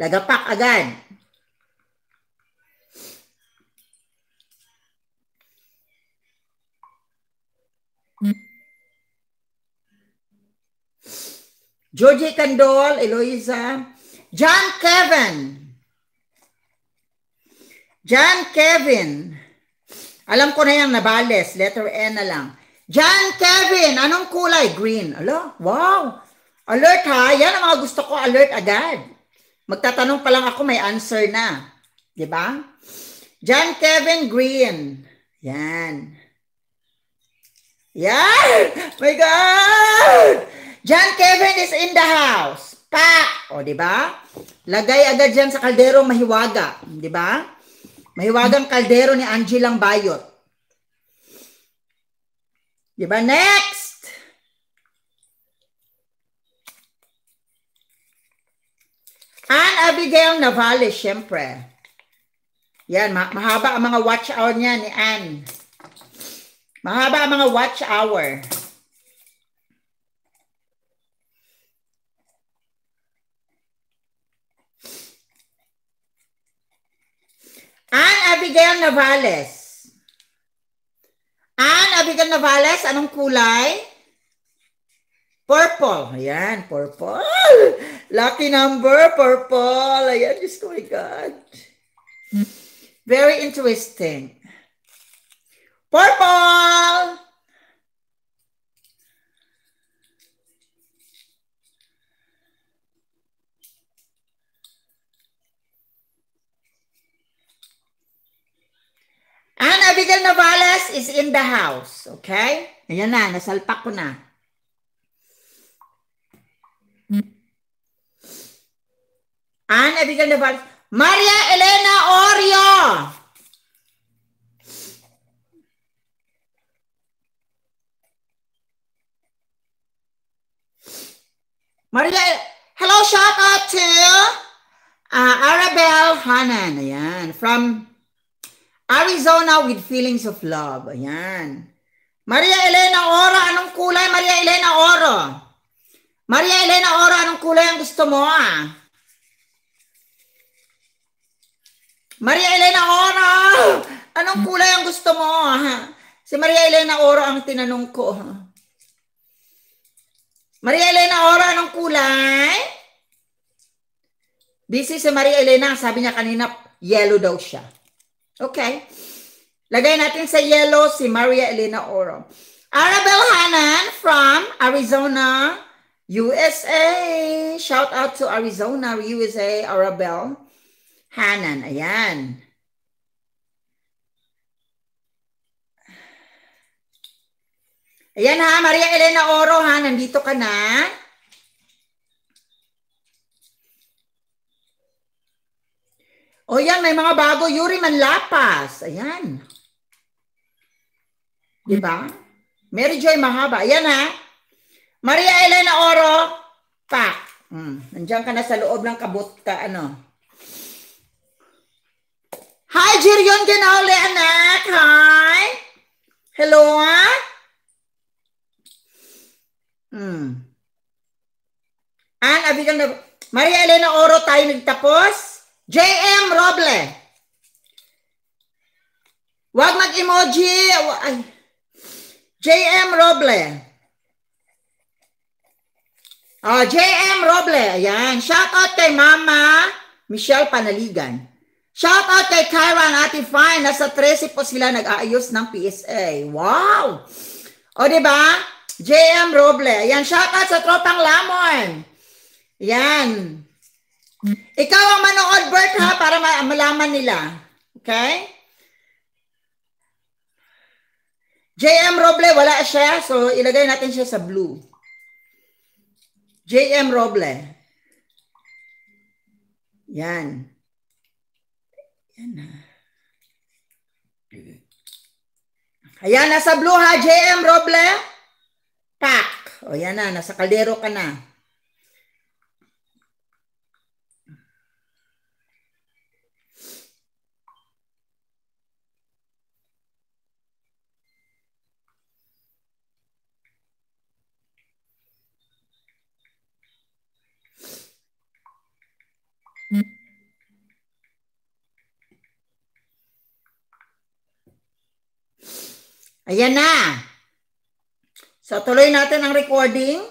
Lagapak agad. Georgie Candol, Eloisa, John Kevin, John Kevin, alam ko na yan, nabales, letter N na lang. John Kevin, anong kulay? Green. Alo, wow. Alert ha, yan ang mga gusto ko, alert agad. Magtatanong pa lang ako, may answer na. Di ba? John Kevin Green. Yan. Yan! My God! John Kevin is in the house. Pa! O, di ba? Lagay agad yan sa kaldero mahiwaga. Di ba? Mahiwagang kaldero ni Angelang Bayot. Di ba? Next! Ann Abigail Navales, syempre. Yan, ma- mahaba ang mga watch hour niya ni Ann. Mahaba ang mga watch hour. Ann Abigail Navales. Ann Abigail Navales, anong kulay? Purple. Ayan, purple. Lucky number, purple. Ayan, just ko, my God. Very interesting. Purple! And Abigail Navales is in the house. Okay? Ayan na, nasalpak ko na. And Abigail Navales, Maria Elena Orio. Maria, hello, shout out to uh, Arabel Hanan. Ayan, from Arizona with feelings of love. Ayan. Maria Elena Oro, anong kulay? Maria Elena Oro. Maria Elena Oro, anong kulay ang gusto mo? Ah? Maria Elena Oro, anong kulay ang gusto mo? Ha? Ah? Si Maria Elena Oro ang tinanong ko. Ha? Ah. Maria Elena Oro, anong kulay? Busy si Maria Elena. Sabi niya kanina, yellow daw siya. Okay. Lagay natin sa yellow si Maria Elena Oro. Arabel Hanan from Arizona, USA. Shout out to Arizona, USA, Arabel Hanan. Ayan. Ayan ha, Maria Elena Oro ha, nandito ka na. O yan, may mga bago. Yuri Manlapas. Ayan. Di ba? Mary Joy Mahaba. Ayan ha. Maria Elena Oro. Pak. Mm. Nandiyan ka na sa loob ng kabut ka. Ano? Hi, Jirion Ginauli, anak. Hi. Hello, ha? Hmm. An, abigang na... Maria Elena Oro, tayo nagtapos? JM Roble. Wag mag-emoji. JM Roble. Oh, JM Roble. Ayan. Shout out kay Mama Michelle Panaligan. Shout out kay Kyra and Ate Fine. Nasa 13 po sila nag-aayos ng PSA. Wow! O, ba? JM Roble. Ayan, shout out sa Tropang Lamon. Ayan. Ikaw ang manood, Bert, ha? Para malaman nila. Okay? JM Roble, wala siya. So, ilagay natin siya sa blue. JM Roble. Yan. Yan na. Ayan, nasa blue ha, JM Roble. Pack. O yan na, nasa kaldero ka na. Ayan na. So, tuloy natin ang recording.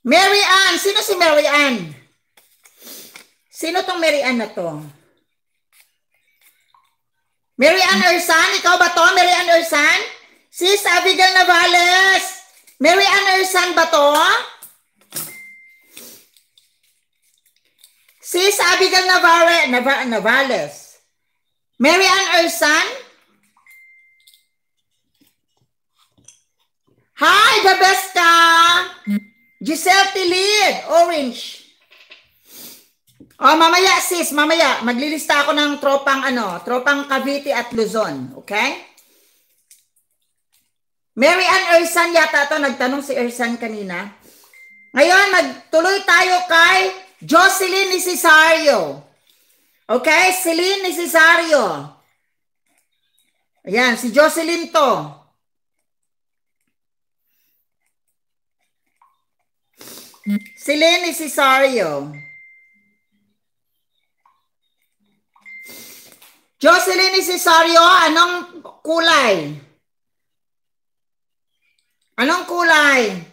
Mary Ann. Sino si Mary Ann? Sino tong Mary Ann na to? Mary Ann Ersan? Ikaw ba to? Mary Ann Ersan? Sis Abigail Navales. Mary Ann Ersan ba to? Sis Abigail Navare, Nava, Navales. Mary Ann Ersan? Hi, the besta! Giselle Tilid, orange. Oh, mamaya sis, mamaya. Maglilista ako ng tropang ano, tropang Cavite at Luzon. Okay? Mary Ann Ersan yata to nagtanong si Ersan kanina. Ngayon, magtuloy tayo kay Jocelyn Necesario. Okay, Celine Necesario. Ayan, si Jocelyn to. Celine Necesario. Jocelyn Necesario, anong kulay? Anong kulay?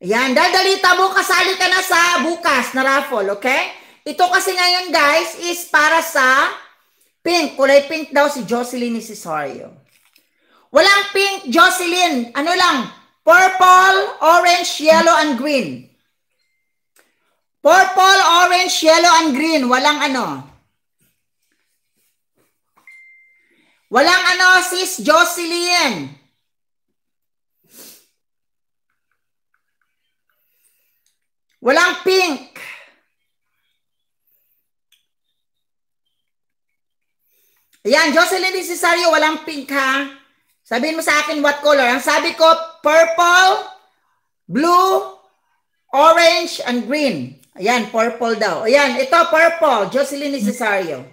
Ayan, dadalita mo, kasali ka na sa bukas na raffle, okay? Ito kasi ngayon guys is para sa pink. Kulay pink daw si Jocelyn ni Cesario. Walang pink, Jocelyn. Ano lang? Purple, orange, yellow, and green. Purple, orange, yellow, and green. Walang ano. Walang ano, sis Jocelyn. Walang pink. Ayan, Jocelyn Cesario, walang pink ha. Sabihin mo sa akin what color. Ang sabi ko, purple, blue, orange, and green. Ayan, purple daw. Ayan, ito purple, Jocelyn Cesario.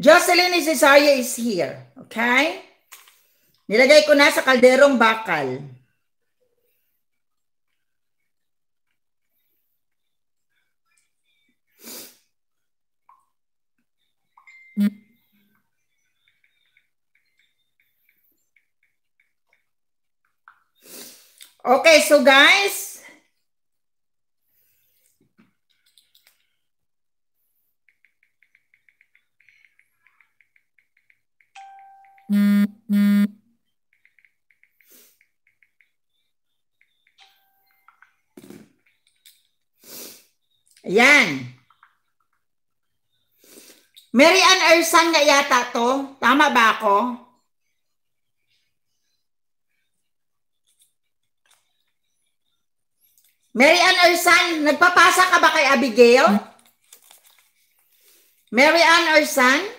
Jocelyn Cesario is here. Okay? Nilagay ko na sa kalderong bakal. Okay, so guys, Ayan. Mary Ann Ersan nga yata to. Tama ba ako? Mary Ann Ersan, nagpapasa ka ba kay Abigail? Mary Ann Ersan?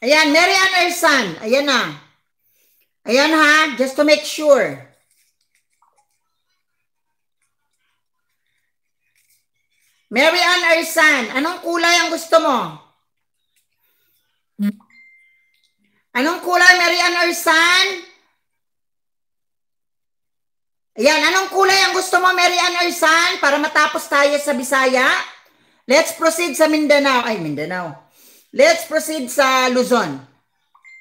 Ayan, Mary Ann Ersan. Ayan na. Ayan ha, just to make sure. Mary Ann Ersan, anong kulay ang gusto mo? Anong kulay, Mary Ann Ersan? Ayan, anong kulay ang gusto mo, Mary Ann Ersan? Para matapos tayo sa Bisaya. Let's proceed sa Mindanao. Ay, Mindanao. Let's proceed sa Luzon.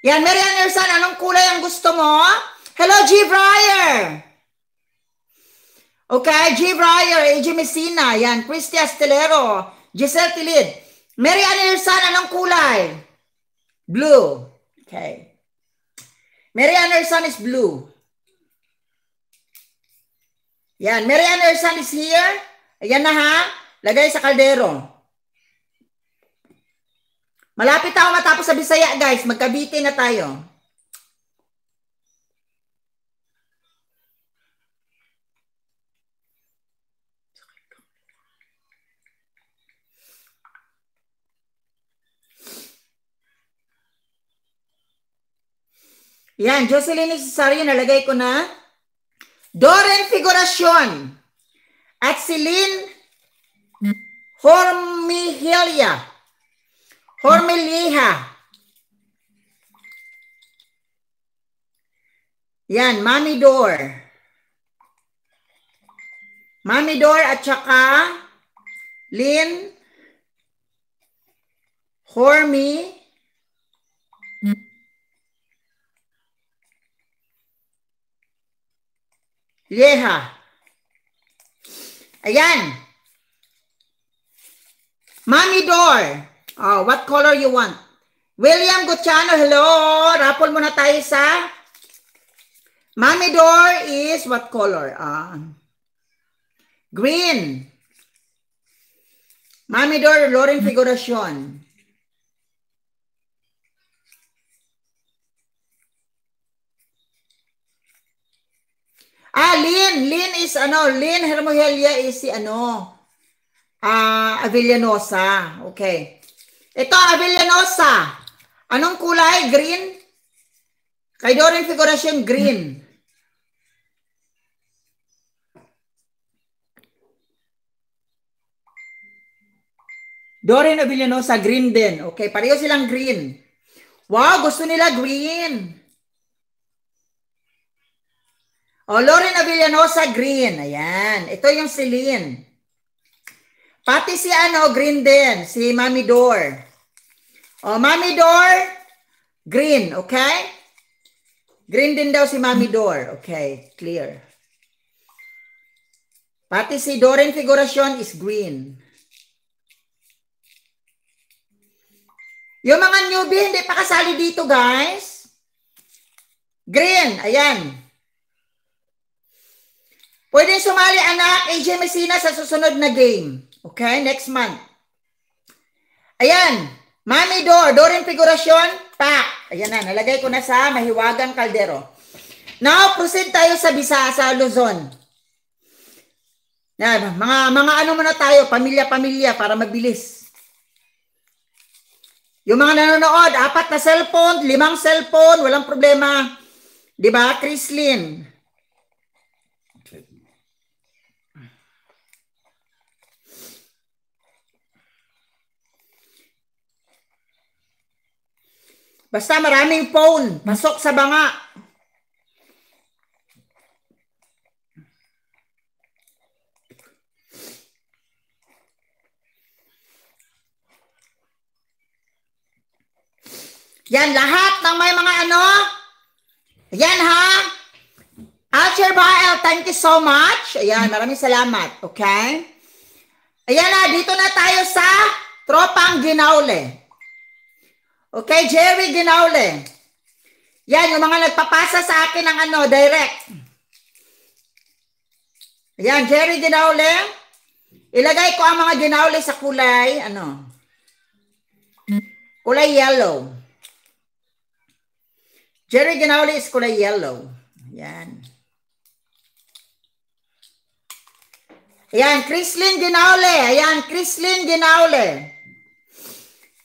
Yan, Marian Anderson, anong kulay ang gusto mo? Hello, G. Breyer! Okay, G. Breyer, AJ Messina, yan, Christy Astelero, Giselle Tilid. Marian Anderson, anong kulay? Blue. Okay. Marian Anderson is blue. Yan, Marian Anderson is here. Ayan na ha. Lagay sa kaldero. Malapit ako matapos sa Bisaya, guys. Magkabite na tayo. Yan, Jocelyn Cesario, nalagay ko na. Doren Figuracion at Celine Lynn Hormihilia. Hormeliha. Yan, door. Manidor. door at saka Lin Hormi Yeha. Ayan. Manidor. door. Oh, what color you want? William Gutiano, hello! Raffle muna tayo sa... Mommy door is what color? Uh, green. Mommy door, Loren Figuracion. Ah, Lynn. Lynn is ano, Lynn Hermogelia is si ano, ah, uh, Avillanosa. Okay. Ito, Avellanosa. Anong kulay? Green? Kay Doren Figuracion, green. Doren Avellanosa, green din. Okay, pareho silang green. Wow, gusto nila green. O, oh, Loren Avellanosa, green. Ayan. Ito yung si Lynn. Pati si ano, green din. Si Mami Dore. Oh, Mommy Door, green, okay? Green din daw si Mommy Door. Okay, clear. Pati si Doreen Figuracion is green. Yung mga newbie, hindi pa kasali dito, guys. Green, ayan. Pwede sumali, anak, AJ Messina sa susunod na game. Okay, next month. Ayan. Mami door, door figurasyon, pack. Ayan na, nalagay ko na sa mahiwagang kaldero. Now, proceed tayo sa Bisaya, Luzon. Na, mga, mga ano muna tayo, pamilya-pamilya para mabilis. Yung mga nanonood, apat na cellphone, limang cellphone, walang problema. Di ba, Crislyn? Basta maraming phone, pasok sa banga. Yan, lahat ng may mga ano. Yan ha. Archer ah, Bael, thank you so much. Ayan, maraming salamat. Okay? Ayan na, dito na tayo sa Tropang Ginaule. Okay, Jerry Ginaule. Yan, yung mga nagpapasa sa akin ng ano, direct. Yan, Jerry Ginaule. Ilagay ko ang mga ginaule sa kulay, ano, kulay yellow. Jerry Ginaule is kulay yellow. Yan. Ayan, Chrislyn Ginaule. Ayan, Chrislyn Ginaule.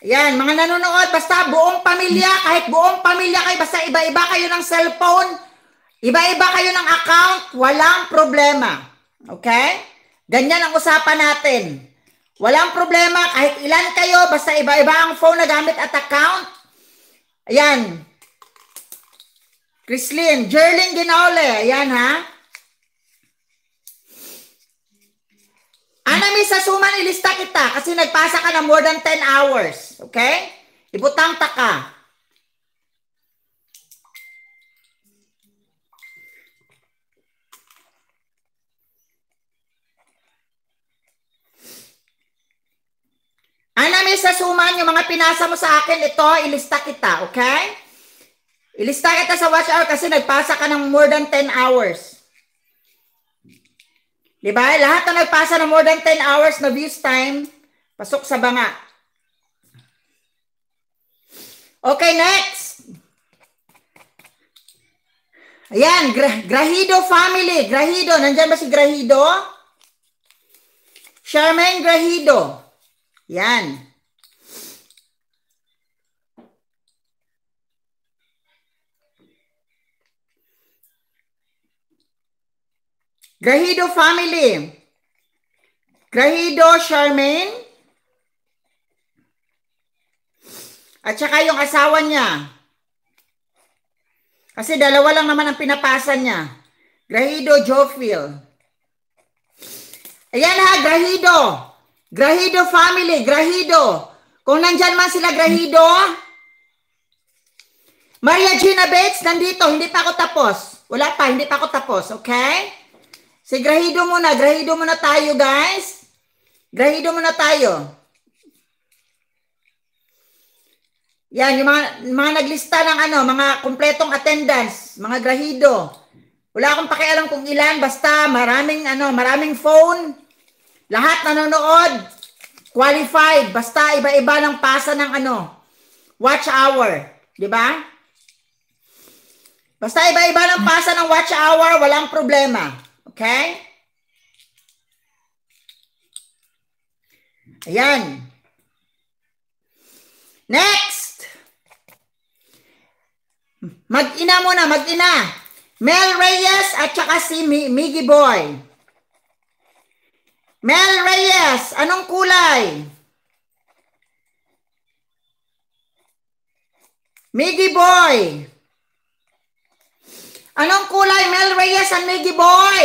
Ayan, mga nanonood, basta buong pamilya, kahit buong pamilya kayo, basta iba-iba kayo ng cellphone, iba-iba kayo ng account, walang problema. Okay? Ganyan ang usapan natin. Walang problema, kahit ilan kayo, basta iba-iba ang phone na gamit at account. Ayan. Chrislyn, Jerlyn Ginaole, ayan ha. Ana, may sasuman, ilista kita kasi nagpasa ka ng more than 10 hours. Okay? Ibutang taka. Ana, may sasuman, yung mga pinasa mo sa akin, ito, ilista kita. Okay? Ilista kita sa watch hour kasi nagpasa ka ng more than 10 hours. Di ba? Lahat na nagpasa ng more than 10 hours na views time, pasok sa banga. Okay, next. Ayan, Gra- Grahido family. Grahido, nandyan ba si Grahido? Charmaine Grahido. Yan. Grahido family. Grahido Charmaine. At saka yung asawa niya. Kasi dalawa lang naman ang pinapasan niya. Grahido Jofil. Ayan ha, Grahido. Grahido family, Grahido. Kung nandyan man sila, Grahido. Maria Gina Bates, nandito. Hindi pa ako tapos. Wala pa, hindi pa ako tapos. Okay? Si grahido muna, grahido muna tayo guys. Grahido muna tayo. Yan, yung mga, mga naglista ng ano, mga kumpletong attendance, mga grahido. Wala akong pakialam kung ilan, basta maraming ano, maraming phone. Lahat nanonood, qualified, basta iba-iba ng pasa ng ano, watch hour, 'di ba? Basta iba-iba ng pasa ng watch hour, walang problema. Okay? Ayan. Next. Mag-ina muna, mag-ina. Mel Reyes at saka si Miggy Boy. Mel Reyes, anong kulay? Miggy Boy. Anong kulay, Mel Reyes and Miggy Boy?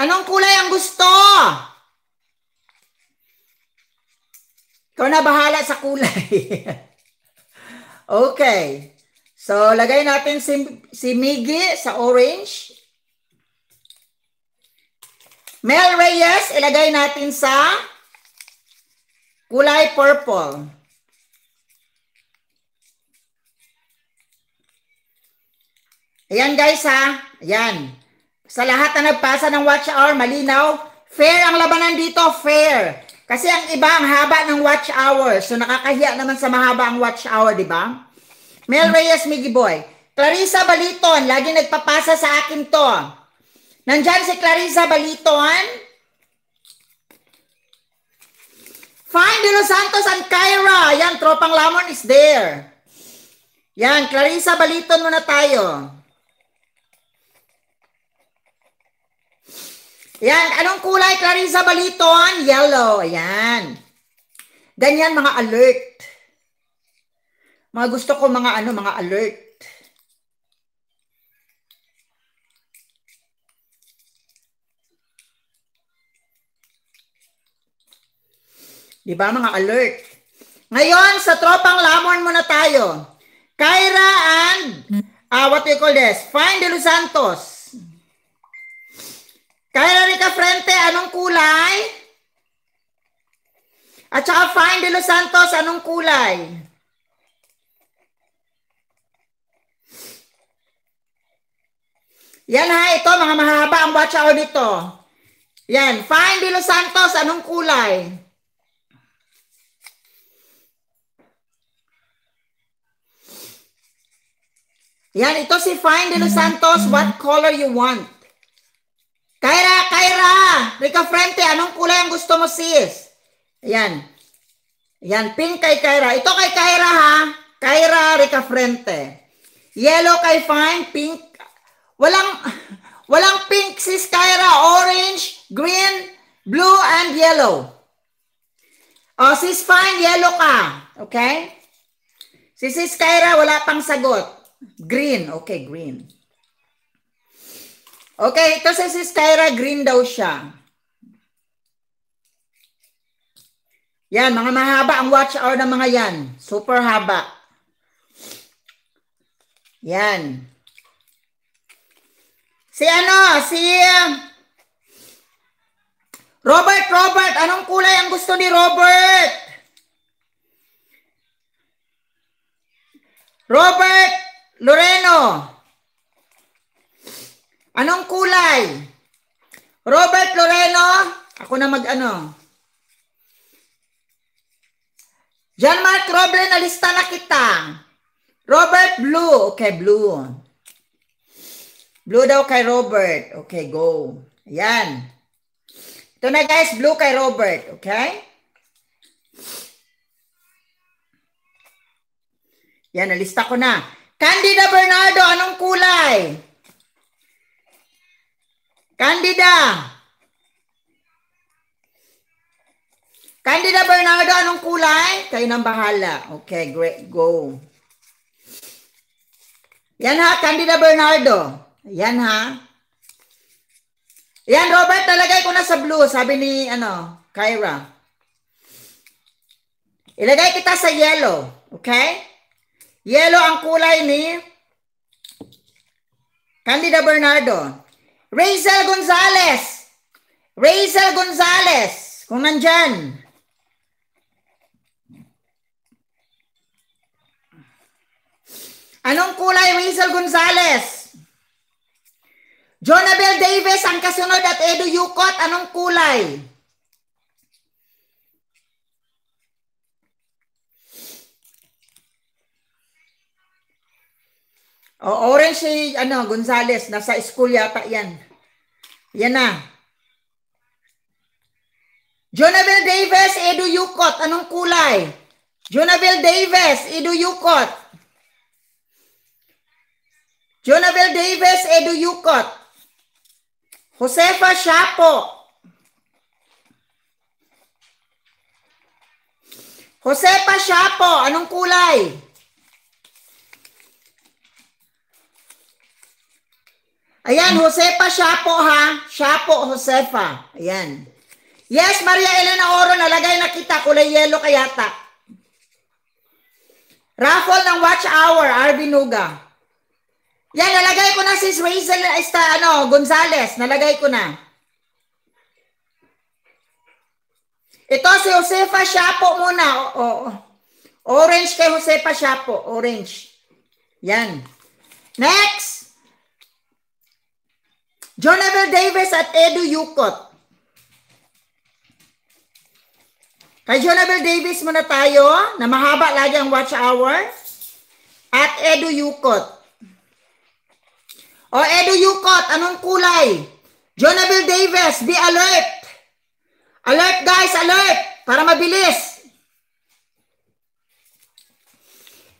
Anong kulay ang gusto? Ikaw na bahala sa kulay. okay. So, lagay natin si, si Miggy sa orange. Mel Reyes, ilagay natin sa kulay purple. Ayan guys ha. Ayan. Sa lahat na nagpasa ng watch hour, malinaw. Fair ang labanan dito, fair. Kasi ang iba ang haba ng watch hour. So nakakahiya naman sa mahaba ang watch hour, di ba? Mel Reyes, Miggy Boy. Clarissa Baliton, lagi nagpapasa sa akin to. Nandyan si Clarissa Baliton. Fine De Los Santos and Kyra. Yan, tropang lamon is there. Yan, Clarissa Baliton muna tayo. Yan, anong kulay, Clarissa Baliton? Yellow, yan. Ganyan, mga alert. Mga gusto ko mga ano, mga alert. Di ba mga alert? Ngayon, sa tropang lamon muna tayo. Kyra and, uh, what do you call this? Find de Los Santos ka, Frente, anong kulay? At saka Fine De Los Santos, anong kulay? Yan ha, ito mga mahaba ang watch hour dito. Yan, Fine De Los Santos, anong kulay? Yan, ito si Fine De Los Santos, what color you want? Kyra, Kyra! Rica Frente, eh. anong kulay ang gusto mo sis? Ayan. Ayan, pink kay Kyra. Ito kay Kyra ha. Kyra, Rica Frente. Eh. Yellow kay Fine, pink. Walang, walang pink sis Kyra. Orange, green, blue, and yellow. O, oh, sis Fine, yellow ka. Okay? Si sis Kyra, wala pang sagot. Green. Okay, green. Okay, kasi si Skyra green daw siya. Yan, mga mahaba ang watch hour ng mga yan. Super haba. Yan. Si ano, si um, Robert, Robert, anong kulay ang gusto ni Robert? Robert Loreno. Anong kulay? Robert Loreno? Ako na mag-ano. John Mark Roble, nalista na kita. Robert Blue. Okay, Blue. Blue daw kay Robert. Okay, go. Ayan. Ito na guys, Blue kay Robert. Okay? Yan, nalista ko na. Candida Bernardo, anong kulay? Candida! Candida Bernardo, anong kulay? Kayo nang bahala. Okay, great. Go. Yan ha, Candida Bernardo. Yan ha. Yan, Robert, nalagay ko na sa blue. Sabi ni, ano, Kyra. Ilagay kita sa yellow. Okay? Yellow ang kulay ni Candida Bernardo. Razel Gonzalez! Razel Gonzalez! Kung nandyan. Anong kulay, Razel Gonzalez? Jonabel Davis, ang kasunod at Edu Yukot, anong kulay? Oh, orange si ano, Gonzales. Nasa school yata yan. Yan na. Jonabel Davis, Edu Yukot. Anong kulay? Jonabel Davis, Edu Yukot. Jonabel Davis, Edu Yukot. Josefa Shapo. Josepa Shapo, anong kulay? Ayan, Josefa siya po ha. Siya po, Josefa. Ayan. Yes, Maria Elena Oro, nalagay na kita. Kulay yellow kaya kayata. Raffle ng watch hour, Arvin Nuga. Yan, nalagay ko na si Razel esta, ano, Gonzales. Nalagay ko na. Ito si Josefa Shapo muna. O, o, orange kay Josefa Shapo. Orange. Yan. Next. Jonabel Davis at Edu Yukot. Kay Jonabel Davis muna tayo, na mahaba lagi ang watch hour. At Edu Yukot. O Edu Yukot, anong kulay? Jonabel Davis, be alert. Alert guys, alert. Para mabilis.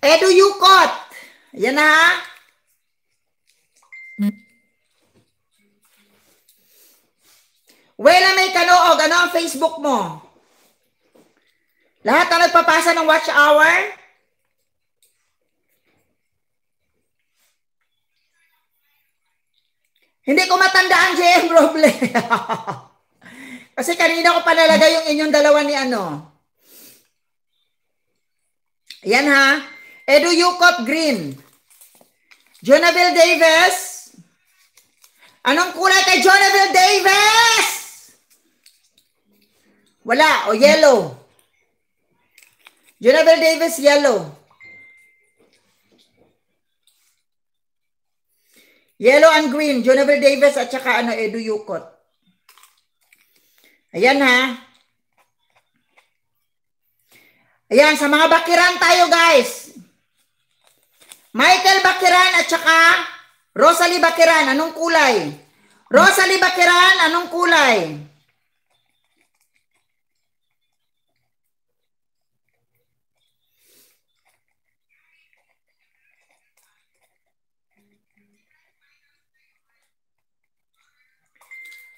Edu Yukot. Yan na ha. Wela may kanoog, ano ang Facebook mo? Lahat na nagpapasa ng watch hour? Hindi ko matandaan, JM Roble. Kasi kanina ko panalagay yung inyong dalawa ni ano. Yan ha. Edu Yukot Green. Jonabel Davis. Anong kulay kay Jonabel Davis? Wala. O yellow. Jennifer Davis, yellow. Yellow and green. Jennifer Davis at saka ano, Edu Yukot. Ayan ha. Ayan, sa mga bakiran tayo guys. Michael Bakiran at saka Rosalie Bakiran, anong kulay? Rosalie Bakiran, anong kulay?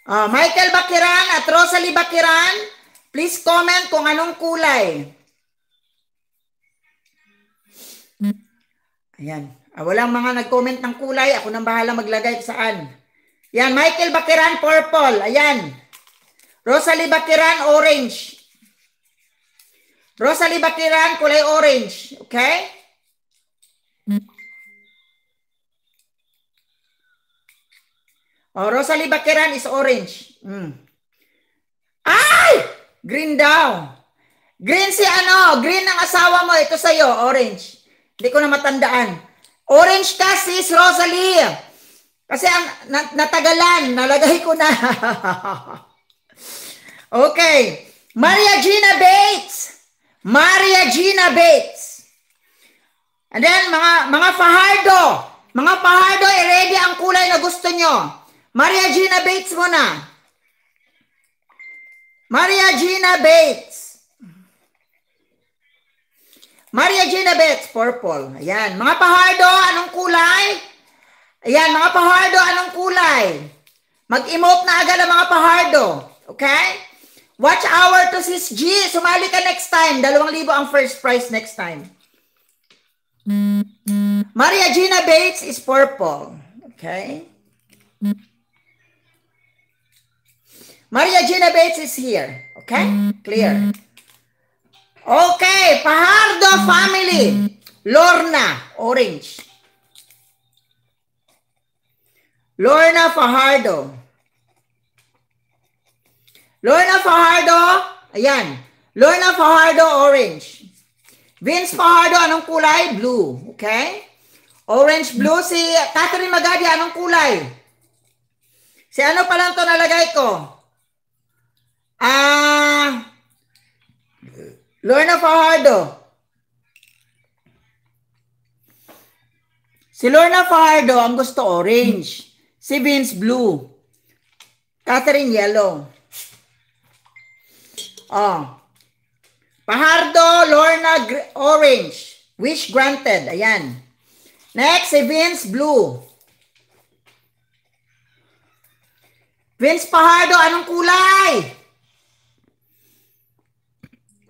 Uh, Michael Bakiran at Rosalie Bakiran, please comment kung anong kulay. Ayan. Uh, walang mga nag-comment ng kulay. Ako nang bahala maglagay saan. Yan, Michael Bakiran, purple. Ayan. Rosalie Bakiran, orange. Rosalie Bakiran, kulay orange. Okay? Oh, Rosalie Bakeran is orange. Mm. Ay! Green daw. Green si ano? Green ang asawa mo. Ito sa'yo, orange. Hindi ko na matandaan. Orange ka sis Rosalie. Kasi ang nat- natagalan, nalagay ko na. okay. Maria Gina Bates. Maria Gina Bates. And then, mga, mga Fajardo. Mga Fajardo, i-ready eh, ang kulay na gusto nyo. Maria Gina Bates muna. Maria Gina Bates. Maria Gina Bates, purple. Ayan. Mga pahardo, anong kulay? Ayan, mga pahardo, anong kulay? Mag-emote na agad ang mga pahardo. Okay? Watch hour to Sis G. Sumali ka next time. Dalawang libo ang first prize next time. Maria Gina Bates is purple. Okay? Maria Gina Bates is here. Okay? Clear. Okay, Pajardo family. Lorna, orange. Lorna Fajardo. Lorna Fajardo, ayan. Lorna Fajardo, orange. Vince Fajardo, anong kulay? Blue. Okay? Orange, blue. Si Catherine Magadia, anong kulay? Si ano pa lang to nalagay ko? Ah, Lorna Fajardo. Si Lorna Fajardo ang gusto orange. Si Vince blue. Catherine yellow. Oh. Fajardo, Lorna orange. Wish granted. Ayan. Next, si Vince blue. Vince Fajardo, anong kulay?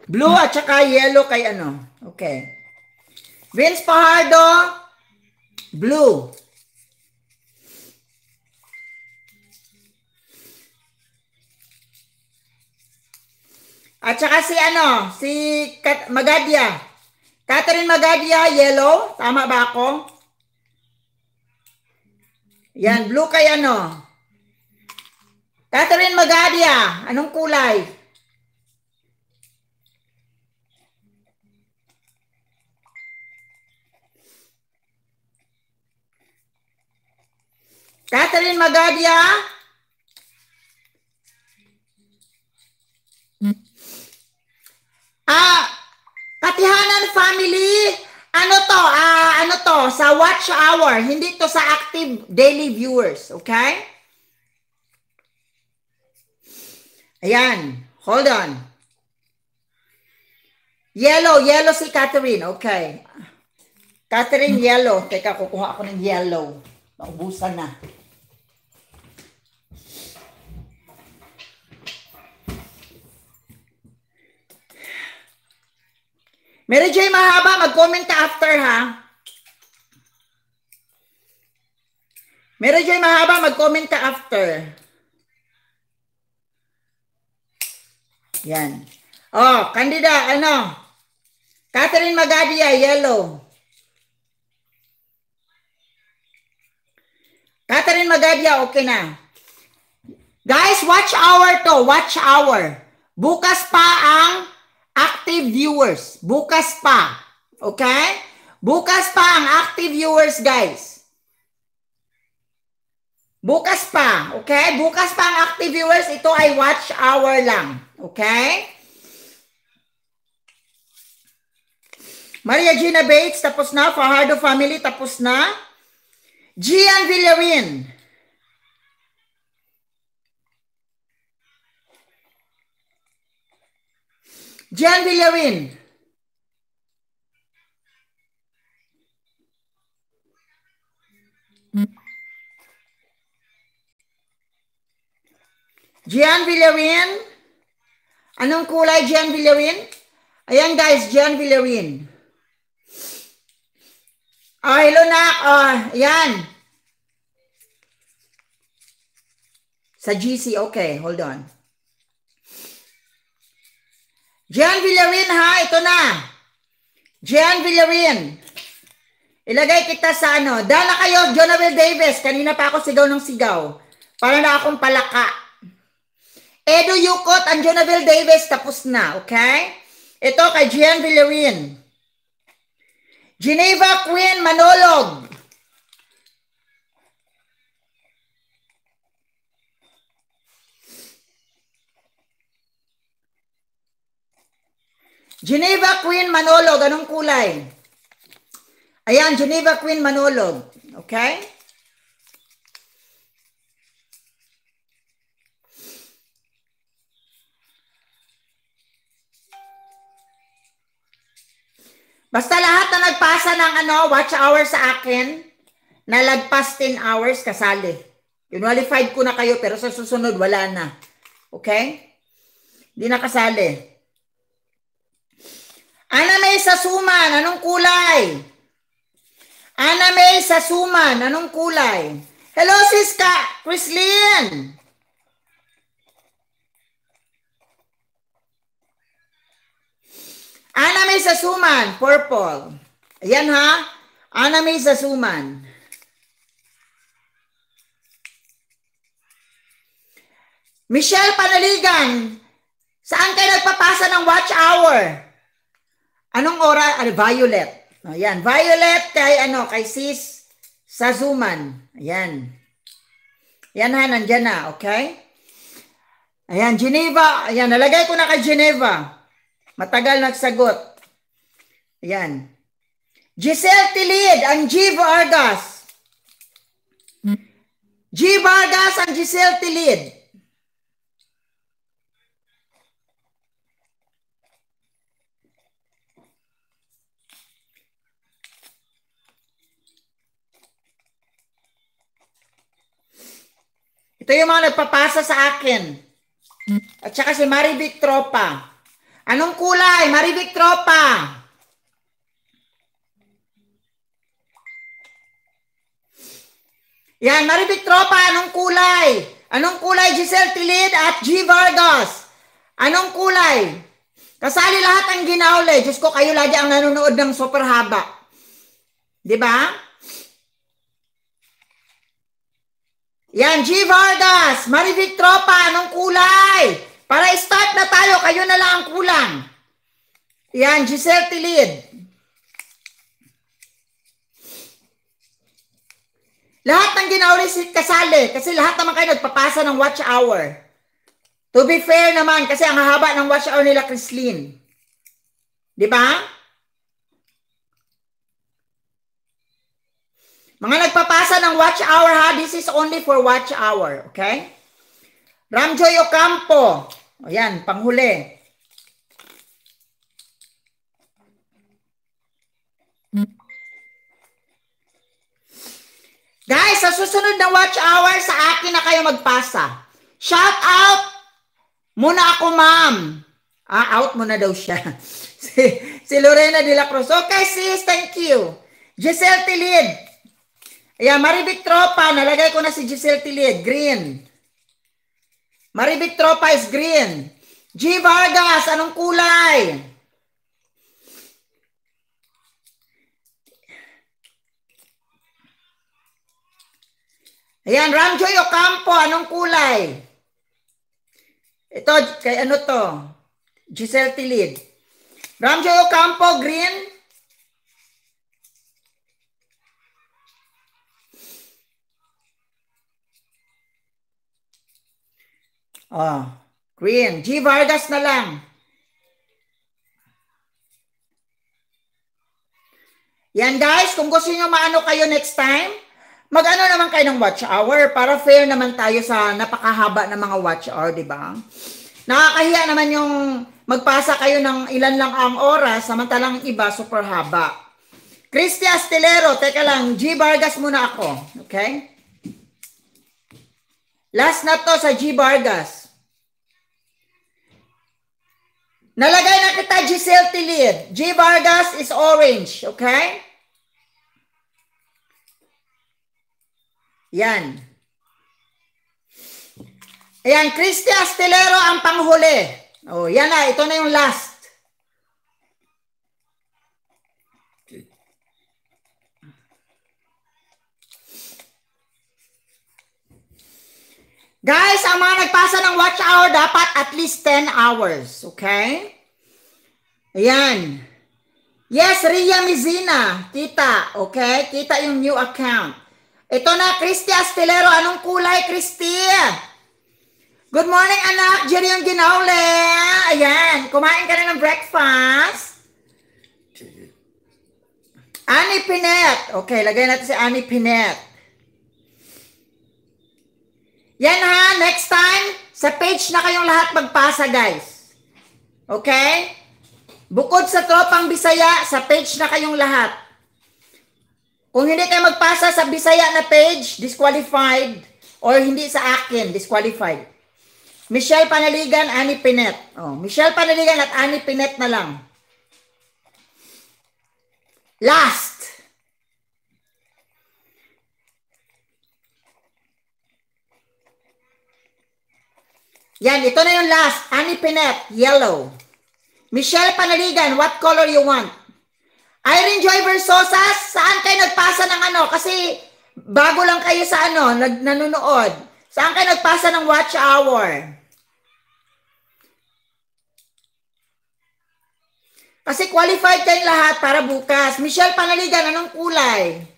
Blue at saka yellow kay ano. Okay. Vince Fajardo, blue. At saka si ano, si Kat Magadia. Catherine Magadia, yellow. Tama ba ako? Yan, blue kay ano. Catherine Magadia, anong kulay? Catherine Magadia? Ah, Katihanan family, ano to? Ah, ano to? Sa watch hour, hindi to sa active daily viewers, okay? Ayan, hold on. Yellow, yellow si Catherine, okay. Catherine, yellow. Teka, kukuha ako ng yellow. Maubusan na. Mary J. Mahaba, mag-comment ka after ha. Mary J. Mahaba, mag-comment ka after. Yan. Oh, Candida, ano? Catherine Magadia, yellow. Catherine Magadia, okay na. Guys, watch hour to. Watch hour. Bukas pa ang active viewers. Bukas pa. Okay? Bukas pa ang active viewers, guys. Bukas pa, okay? Bukas pa ang active viewers. Ito ay watch hour lang, okay? Maria Gina Bates, tapos na. Fajardo family, tapos na. Gian Villarin, Jan Villarin. Gian Villarin. Anong kulay Gian Villarin? Ayan guys, Gian Villarin. Oh, ah, hello na. Oh, ayan. Sa GC, okay. Hold on. Gian Villarin ha, ito na. Gian Villarin. Ilagay kita sa ano. Dala kayo, Jonabel Davis. Kanina pa ako sigaw ng sigaw. Para na akong palaka. Edo Yukot and Jonabel Davis tapos na, okay? Ito kay Gian Villarin. Geneva Queen Manolog. Geneva Queen Manolog, anong kulay? Ayan, Geneva Queen Manolog. Okay? Basta lahat na nagpasa ng ano, watch hours sa akin, nalagpas 10 hours, kasali. Kinwalified ko na kayo, pero sa susunod, wala na. Okay? Hindi na kasali. Ana May Sasuman, anong kulay? Ana May Sasuman, anong kulay? Hello, Siska! Chris Lynn! Ana May Sasuman, purple. Ayan ha. Ana May Sasuman. Michelle Panaligan, saan kayo nagpapasa ng watch hour? Anong oras? Ano, violet. Ayan. Violet kay ano, kay sis Sazuman. Ayan. Ayan ha, nandyan na. Okay? Ayan, Geneva. Ayan, nalagay ko na kay Geneva. Matagal nagsagot. Ayan. Giselle Tilid, ang G. Vargas. G. Hmm. Vargas, ang Giselle Tilid. Ito yung mga nagpapasa sa akin. At saka si Marivic Tropa. Anong kulay? Marivic Tropa. Yan, Marivic Tropa, anong kulay? Anong kulay, Giselle Tilid at G. Vargas? Anong kulay? Kasali lahat ang ginaule. Diyos ko, kayo lagi ang nanonood ng super haba. Di ba? Yan, G. Vargas, Marivic Tropa, anong kulay? Para start na tayo, kayo na lang ang kulang. Yan, Giselle Tilid. Lahat ng ginauli si kasali kasi lahat naman kayo nagpapasa ng watch hour. To be fair naman kasi ang haba ng watch hour nila Chrislyn. 'Di ba? Mga nagpapasa ng watch hour ha, this is only for watch hour, okay? Ramjoy Ocampo. Ayan, panghuli. Guys, sa susunod na watch hour, sa akin na kayo magpasa. Shout out muna ako, ma'am. Ah, out muna daw siya. si, si Lorena de la Cruz. Okay, sis, thank you. Giselle Tilid, Ayan, Maribik Tropa. Nalagay ko na si Giselle Tilid. Green. Maribik Tropa is green. G. Vargas, anong kulay? Ayan, Ramjoy Ocampo, anong kulay? Ito, kay ano to? Giselle Tilid. Ramjoy Ocampo, green. Oh, Queen. G. Vargas na lang. Yan guys, kung gusto niyo maano kayo next time, mag-ano naman kayo ng watch hour para fair naman tayo sa napakahaba ng mga watch hour, di ba? Nakakahiya naman yung magpasa kayo ng ilan lang ang oras, samantalang iba super haba. Christy Astelero, teka lang, G. Vargas muna ako, okay? Last na to sa G. Vargas. Nalagay na kita Giselle Tilid. G. Vargas is orange, okay? Yan. Ayan, Christy Astillero ang panghuli. Oh, yan na, ito na yung last. Guys, ang mga nagpasa ng watch hour dapat at least 10 hours. Okay? Ayan. Yes, Ria Mizina. Kita. Okay? Kita yung new account. Ito na, Christy Astilero. Anong kulay, Christy? Good morning, anak. Jerry yung ginawle. Ayan. Kumain ka na ng breakfast. Annie Pinet. Okay, lagay natin si Annie Pinet. Yan ha, next time, sa page na kayong lahat magpasa guys. Okay? Bukod sa tropang Bisaya, sa page na kayong lahat. Kung hindi kayo magpasa sa Bisaya na page, disqualified. Or hindi sa akin, disqualified. Michelle Panaligan, Ani Pinet. Oh, Michelle Panaligan at Ani Pinet na lang. Last, Yan, ito na yung last. Annie Pinet, yellow. Michelle Panaligan, what color you want? Irene Joy Versosas, saan kayo nagpasa ng ano? Kasi bago lang kayo sa ano, nag, nanonood. Saan kayo nagpasa ng watch hour? Kasi qualified kayo lahat para bukas. Michelle Panaligan, anong kulay?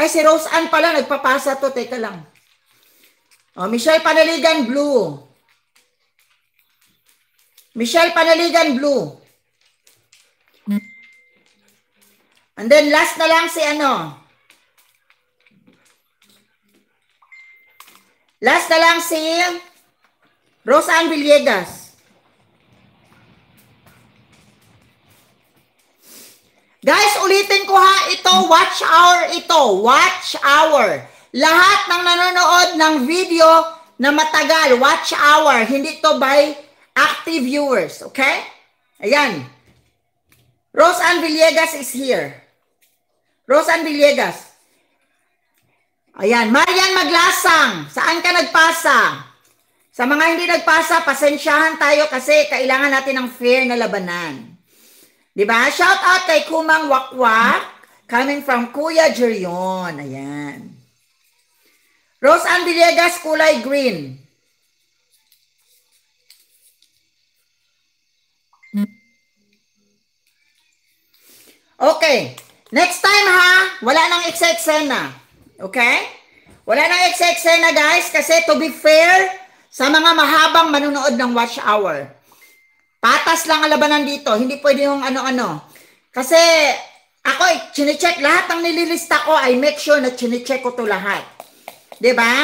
Ay, si Rose Ann pala, nagpapasa to. Teka lang. Oh, Michelle Panaligan, blue. Michelle Panaligan, blue. And then last na lang si ano. Last na lang si Rose Ann Villegas. Guys, ulitin ko ha, ito, watch hour ito, watch hour. Lahat ng nanonood ng video na matagal, watch hour, hindi to by active viewers, okay? Ayan. Rosan Villegas is here. Rosan Villegas. Ayan, Marian Maglasang, saan ka nagpasa? Sa mga hindi nagpasa, pasensyahan tayo kasi kailangan natin ng fair na labanan. Di ba? Shout out kay Kumang Wakwak coming from Kuya Jerion. Ayan. Rose Ann Villegas, kulay green. Okay. Next time ha, wala nang eksena. Okay? Wala nang eksena guys kasi to be fair sa mga mahabang manunood ng watch hour. Patas lang ang labanan dito. Hindi pwede yung ano-ano. Kasi ako, eh, chinecheck lahat ng nililista ko. I make sure na chinecheck ko to lahat. ba? Diba?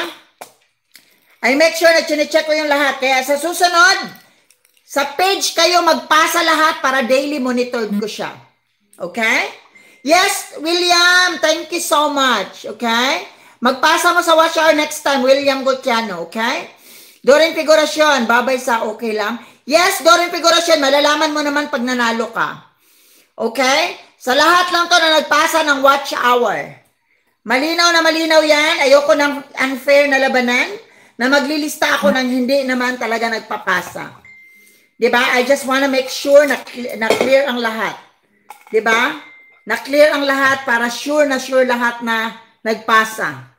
I make sure na chinecheck ko yung lahat. Kaya sa susunod, sa page kayo magpasa lahat para daily monitored ko siya. Okay? Yes, William, thank you so much. Okay? Magpasa mo sa watch hour next time, William Gutiano. Okay? During figurasyon, babay sa okay lang. Yes, Dorin Figurasyon, malalaman mo naman pag nanalo ka. Okay? Sa lahat lang to na nagpasa ng watch hour. Malinaw na malinaw yan. Ayoko ng unfair na labanan na maglilista ako ng hindi naman talaga nagpapasa. 'Di ba? I just want to make sure na, na clear ang lahat. 'Di ba? Na clear ang lahat para sure na sure lahat na nagpasa.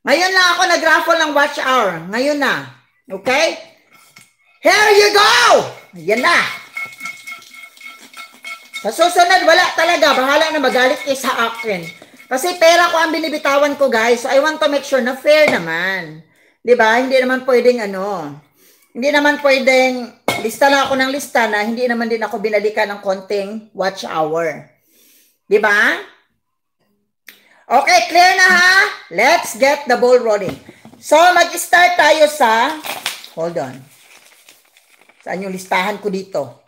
Ngayon lang ako nag-raffle ng watch hour. Ngayon na. Okay? Here you go! Yan na. Sa susunod, wala talaga. Bahala na magalit kayo eh sa akin. Kasi pera ko ang binibitawan ko, guys. So, I want to make sure na fair naman. Di ba? Hindi naman pwedeng ano. Hindi naman pwedeng lista lang ako ng lista na hindi naman din ako binalikan ng konting watch hour. Di ba? Okay, clear na ha? Let's get the ball rolling. So, mag-start tayo sa... Hold on. Saan yung listahan ko dito?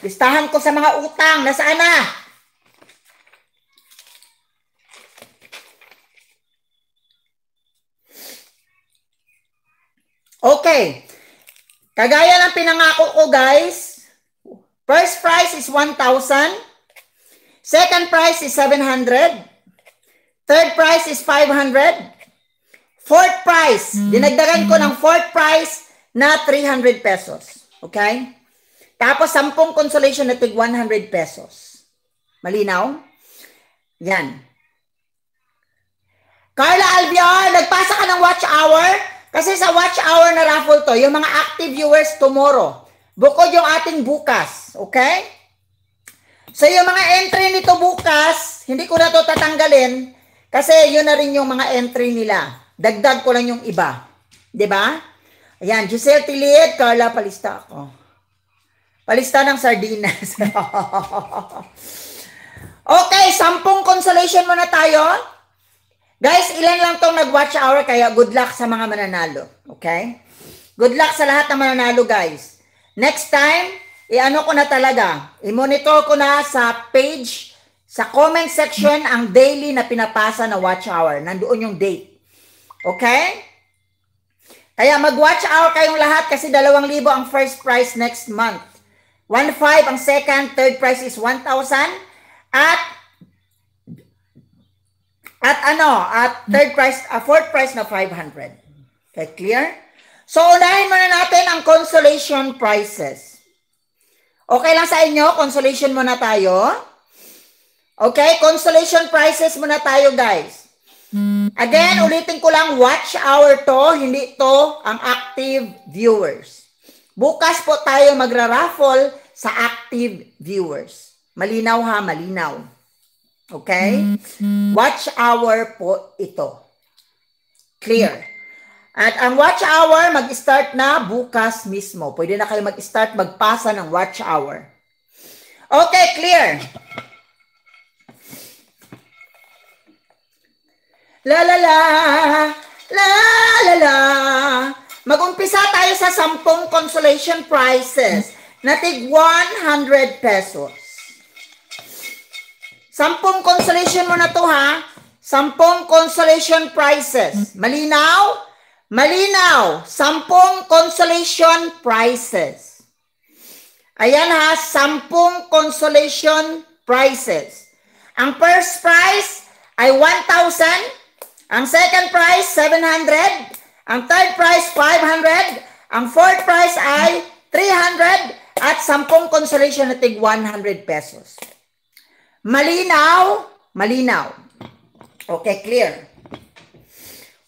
Listahan ko sa mga utang. Nasaan na? Okay. Kagaya ng pinangako ko, guys. First price is 1,000. Second price is 700. Third price is 500. Fourth price, hmm. dinagdagan ko ng fourth price na 300 pesos. Okay? Tapos 10 consolation na 100 pesos. Malinaw? Yan. Carla Albion, nagpasa ka ng watch hour? Kasi sa watch hour na raffle to, yung mga active viewers tomorrow. Bukod yung ating bukas. Okay? So yung mga entry nito bukas, hindi ko na to tatanggalin kasi yun na rin yung mga entry nila. Dagdag ko lang yung iba. 'Di ba? Ayan, Giselle Tiliet, Carla, palista ako. Palista ng sardinas. okay, sampung consolation muna tayo. Guys, ilan lang tong nag-watch hour, kaya good luck sa mga mananalo. Okay? Good luck sa lahat ng mananalo, guys. Next time, i-ano ko na talaga, i-monitor ko na sa page, sa comment section, ang daily na pinapasa na watch hour. Nandoon yung date. Okay? Kaya mag-watch out kayong lahat kasi 2,000 ang first prize next month. 1,500 ang second, third prize is 1,000. At at ano, at third prize, uh, fourth prize na 500. Okay, clear? So, unahin muna natin ang consolation prizes. Okay lang sa inyo? Consolation muna tayo. Okay, consolation prizes muna tayo, guys. Again, ulitin ko lang, watch hour to, hindi to ang active viewers. Bukas po tayo magra-raffle sa active viewers. Malinaw ha, malinaw. Okay? Mm-hmm. Watch hour po ito. Clear. At ang watch hour, mag-start na bukas mismo. Pwede na kayo mag-start, magpasa ng watch hour. Okay, clear. La la la, la la la. Mag-umpisa tayo sa sampung consolation prizes na tig 100 pesos. Sampung consolation mo na to ha. Sampung consolation prizes. Malinaw? Malinaw. Sampung consolation prizes. Ayan ha, sampung consolation prizes. Ang first prize ay 1,000 ang second prize, 700. Ang third prize, 500. Ang fourth prize ay 300 at sampung consolation na tig 100 pesos. Malinaw, malinaw. Okay, clear.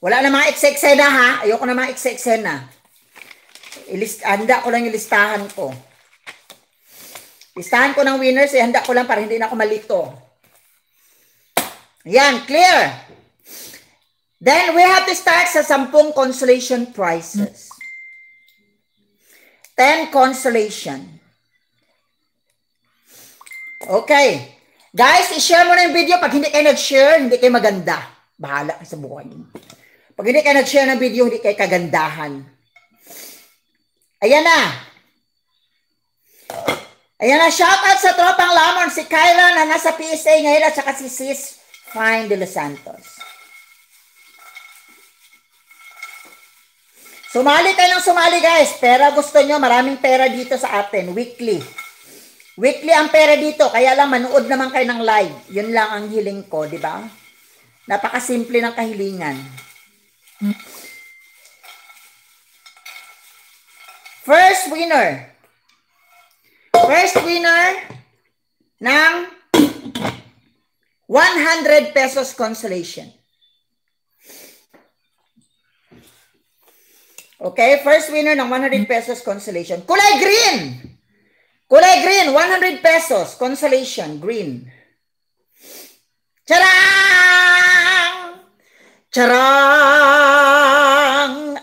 Wala na mga ekseksena ha. Ayoko na mga ekseksena. Ilist, handa ko lang yung listahan ko. Listahan ko ng winners, eh, handa ko lang para hindi na ako malito. Yan, clear. Then we have to start sa sampung consolation prizes. Ten consolation. Okay. Guys, i-share mo na yung video. Pag hindi kayo nag-share, hindi kayo maganda. Bahala ka sa buhay mo. Pag hindi kayo nag-share ng video, hindi kayo kagandahan. Ayan na. Ayan na, shout out sa tropang lamon, si Kylan na nasa PSA ngayon at saka si Sis Fine De Los Santos. Sumali kayo ng sumali guys. Pera gusto nyo. Maraming pera dito sa atin. Weekly. Weekly ang pera dito. Kaya lang manood naman kayo ng live. Yun lang ang hiling ko, di ba? Napakasimple ng kahilingan. First winner. First winner ng 100 pesos consolation. Okay, first winner ng 100 pesos consolation. Kulay green! Kulay green, 100 pesos consolation, green. Charang! Charang!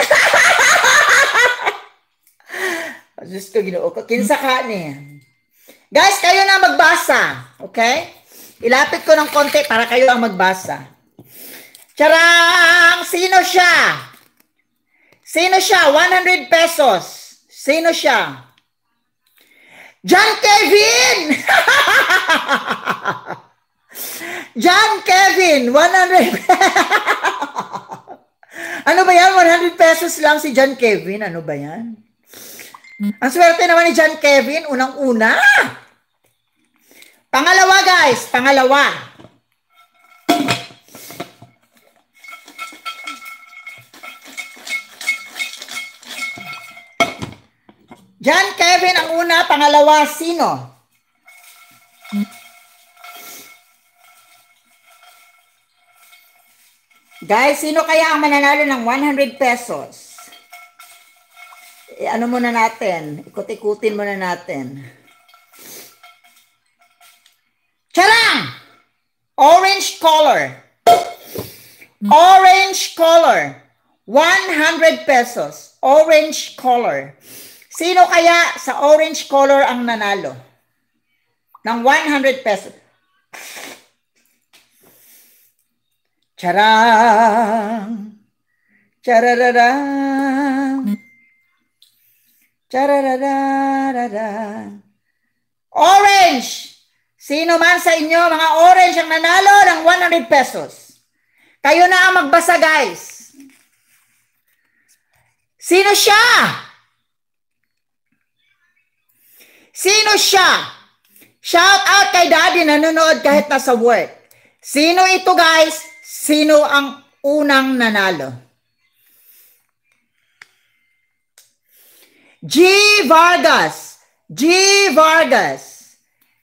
Diyos ko, ginoo ko. Kinsa ka ni. Guys, kayo na magbasa. Okay? Ilapit ko ng konti para kayo ang magbasa. Charang! Sino siya? Sino siya? 100 pesos. Sino siya? John Kevin! John Kevin, 100 Ano ba yan? 100 pesos lang si John Kevin. Ano ba yan? Ang swerte naman ni John Kevin, unang-una. Pangalawa guys, pangalawa. John Kevin ang una, pangalawa, sino? Guys, sino kaya ang mananalo ng 100 pesos? E, ano muna natin? Ikot-ikutin muna natin. Charang! Orange color. Orange color. 100 pesos. Orange color. Sino kaya sa orange color ang nanalo? Ng 100 pesos. Charang! Charararang! Chararararang! Orange! Sino man sa inyo, mga orange ang nanalo ng 100 pesos. Kayo na ang magbasa, guys. Sino siya? Sino siya? Shout out kay daddy nanonood kahit nasa work. Sino ito guys? Sino ang unang nanalo? G. Vargas. G. Vargas.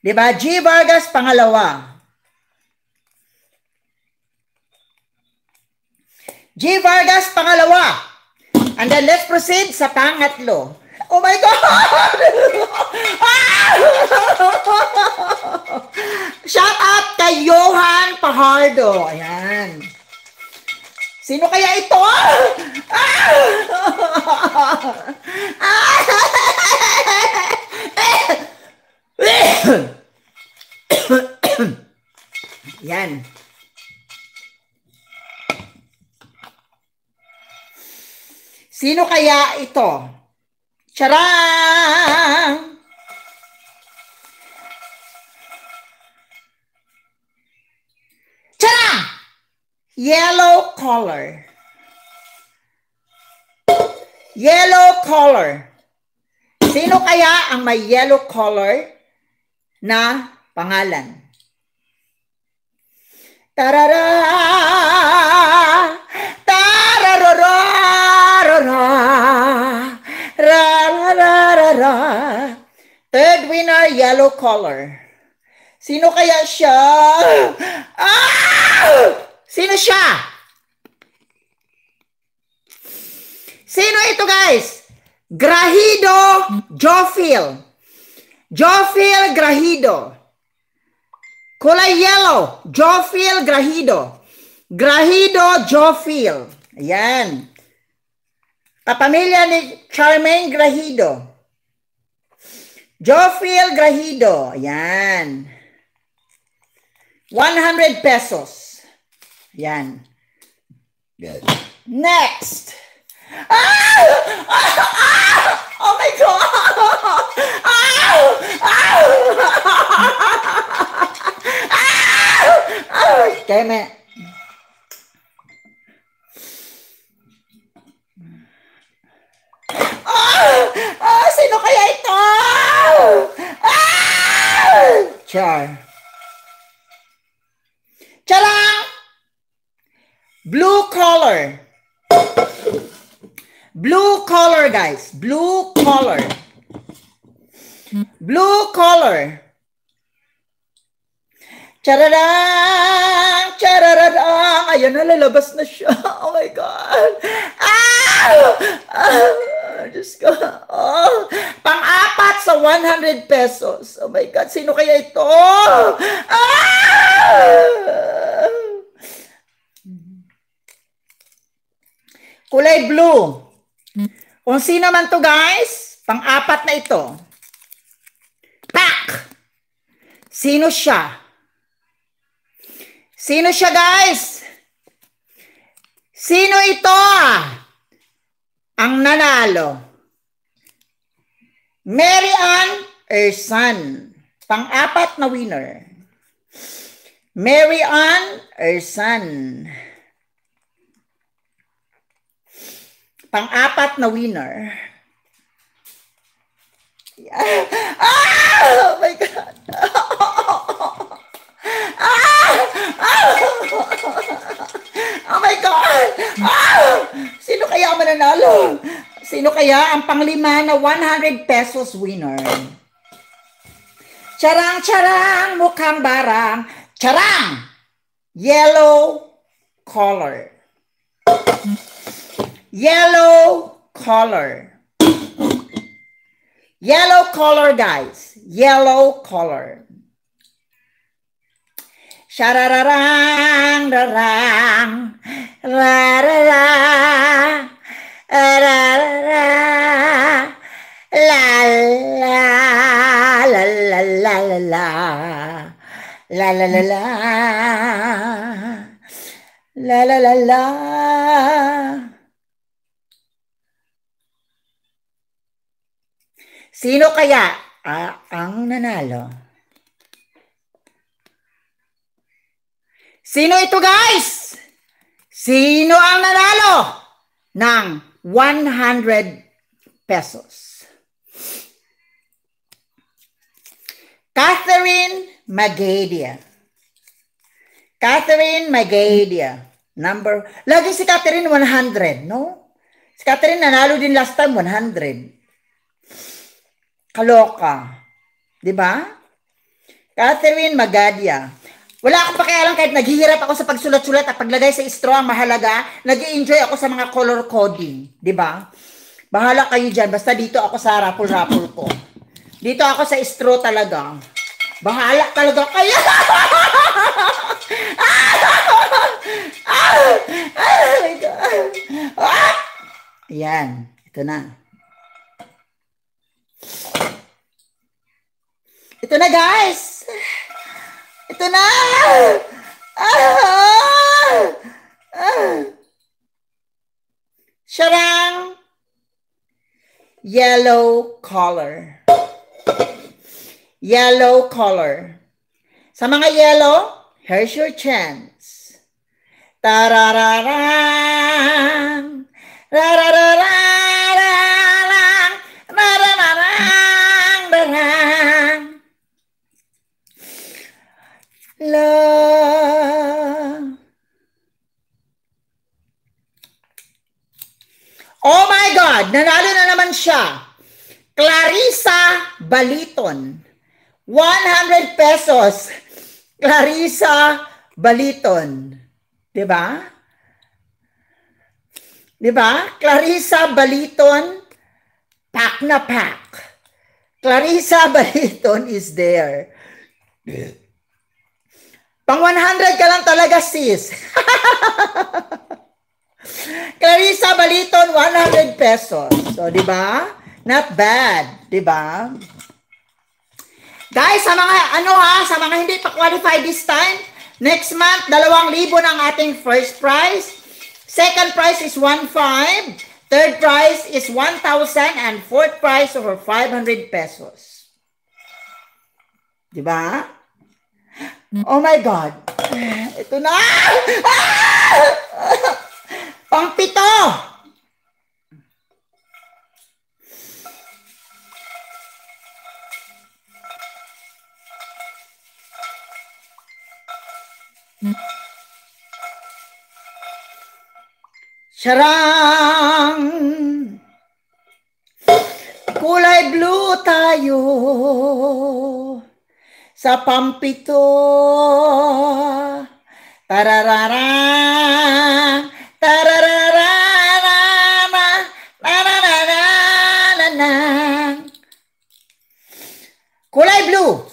Diba? G. Vargas, pangalawa. G. Vargas, pangalawa. And then let's proceed sa pangatlo. Oh my God! Shout out kay Johan Pajardo. Ayan. Sino kaya ito? Yan. Sino kaya ito? Charang! Charang! Yellow color. Yellow color. Sino kaya ang may yellow color na pangalan? Tarara! Tararararara! Tararara. Third winner, yellow collar. Sino kaya siya? Ah! Sino siya? Sino ito guys? Grahido Jofil. Jofil Grahido. Kulay yellow, Jofil Grahido. Grahido Jofil. Ayan a pamilya ni Charmaine Grahido. Jofiel Grahido. Ayan. 100 pesos. Yan. Yes. Next. Ah! Ah! Ah! Oh my God! Ah! Ah! ah! ah! Damn it. Ah! Ah! Sino kaya ito? Ah! Char. Tara! Blue collar. Blue collar, guys. Blue collar. Blue collar. Chararang! Chararang! Ayan na, lalabas na siya. Oh my God! Ah! ah! Ah, Diyos ko. Oh, pang-apat sa 100 pesos. Oh my God, sino kaya ito? Ah! Kulay blue. Kung sino man to guys, pang-apat na ito. Pak! Sino siya? Sino siya guys? Sino ito ah? ang nanalo. Mary Ann Ersan, pang-apat na winner. Mary Ann Ersan. Pang-apat na winner. Yeah. Oh my God! Oh my God! Ah! Sino kaya mananalo? Sino kaya ang panglima na 100 pesos winner? Charang-charang, mukhang barang. Charang! Yellow color. Yellow color. Yellow color, guys. Yellow color. Sharararang, rarang, rarara, rarara, la la la la la la la la la la la la la la la Sino kaya ah, ang nanalo? Sino ito guys? Sino ang nanalo ng 100 pesos? Catherine Magadia. Catherine Magadia. Number, lagi si Catherine 100, no? Si Catherine nanalo din last time 100. Kaloka. 'Di ba? Catherine Magadia. Wala akong pakialam kahit naghihirap ako sa pagsulat-sulat at paglagay sa straw ang mahalaga, nag enjoy ako sa mga color coding. ba? Diba? Bahala kayo dyan. Basta dito ako sa rapol-rapol ko. Dito ako sa straw talaga. Bahala talaga kayo. Ayan. Ito na. Ito na guys. Ito na! Ah! Ah! Sharang! Yellow color. Yellow color. Sa mga yellow, here's your chance. Tarararam! Rarararam! love. Oh my God! Nanalo na naman siya. Clarissa Baliton. 100 pesos. Clarissa Baliton. 'Di ba? 'Di ba? Clarissa Baliton pack na pack. Clarissa Baliton is there. Pang 100 ka lang talaga, sis. Clarissa Baliton, 100 pesos. So, di ba? Not bad, di ba? Guys, sa mga ano ha, sa mga hindi pa qualified this time, next month, 2,000 ang ating first prize. Second prize is 1,500. Third prize is 1,000 and fourth prize over 500 pesos. Di ba? Mm. Oh my God. Ito na! Ah! Pangpito! Mm. Sarang! Kulay blue tayo sa pampito. Tararara, tararara, na, na, na, na, na, na, na. Kulay blue.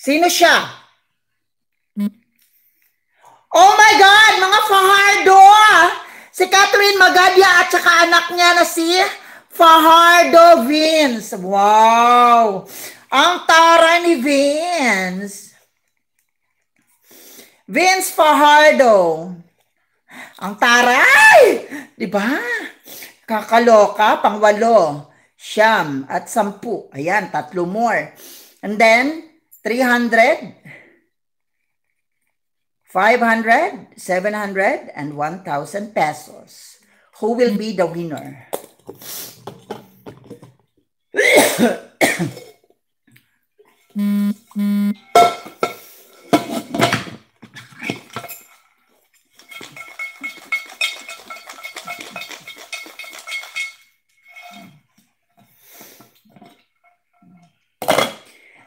Sino siya? Oh my God, mga fajardo! Si Catherine Magadia at saka anak niya na si Fajardo Vince. Wow! Ang tara ni Vince. Vince Fajardo. Ang taray! Di ba? Kakaloka, pangwalo, siyam at sampu. Ayan, tatlo more. And then, 300, 500, 700, and 1,000 pesos. Who will be the winner?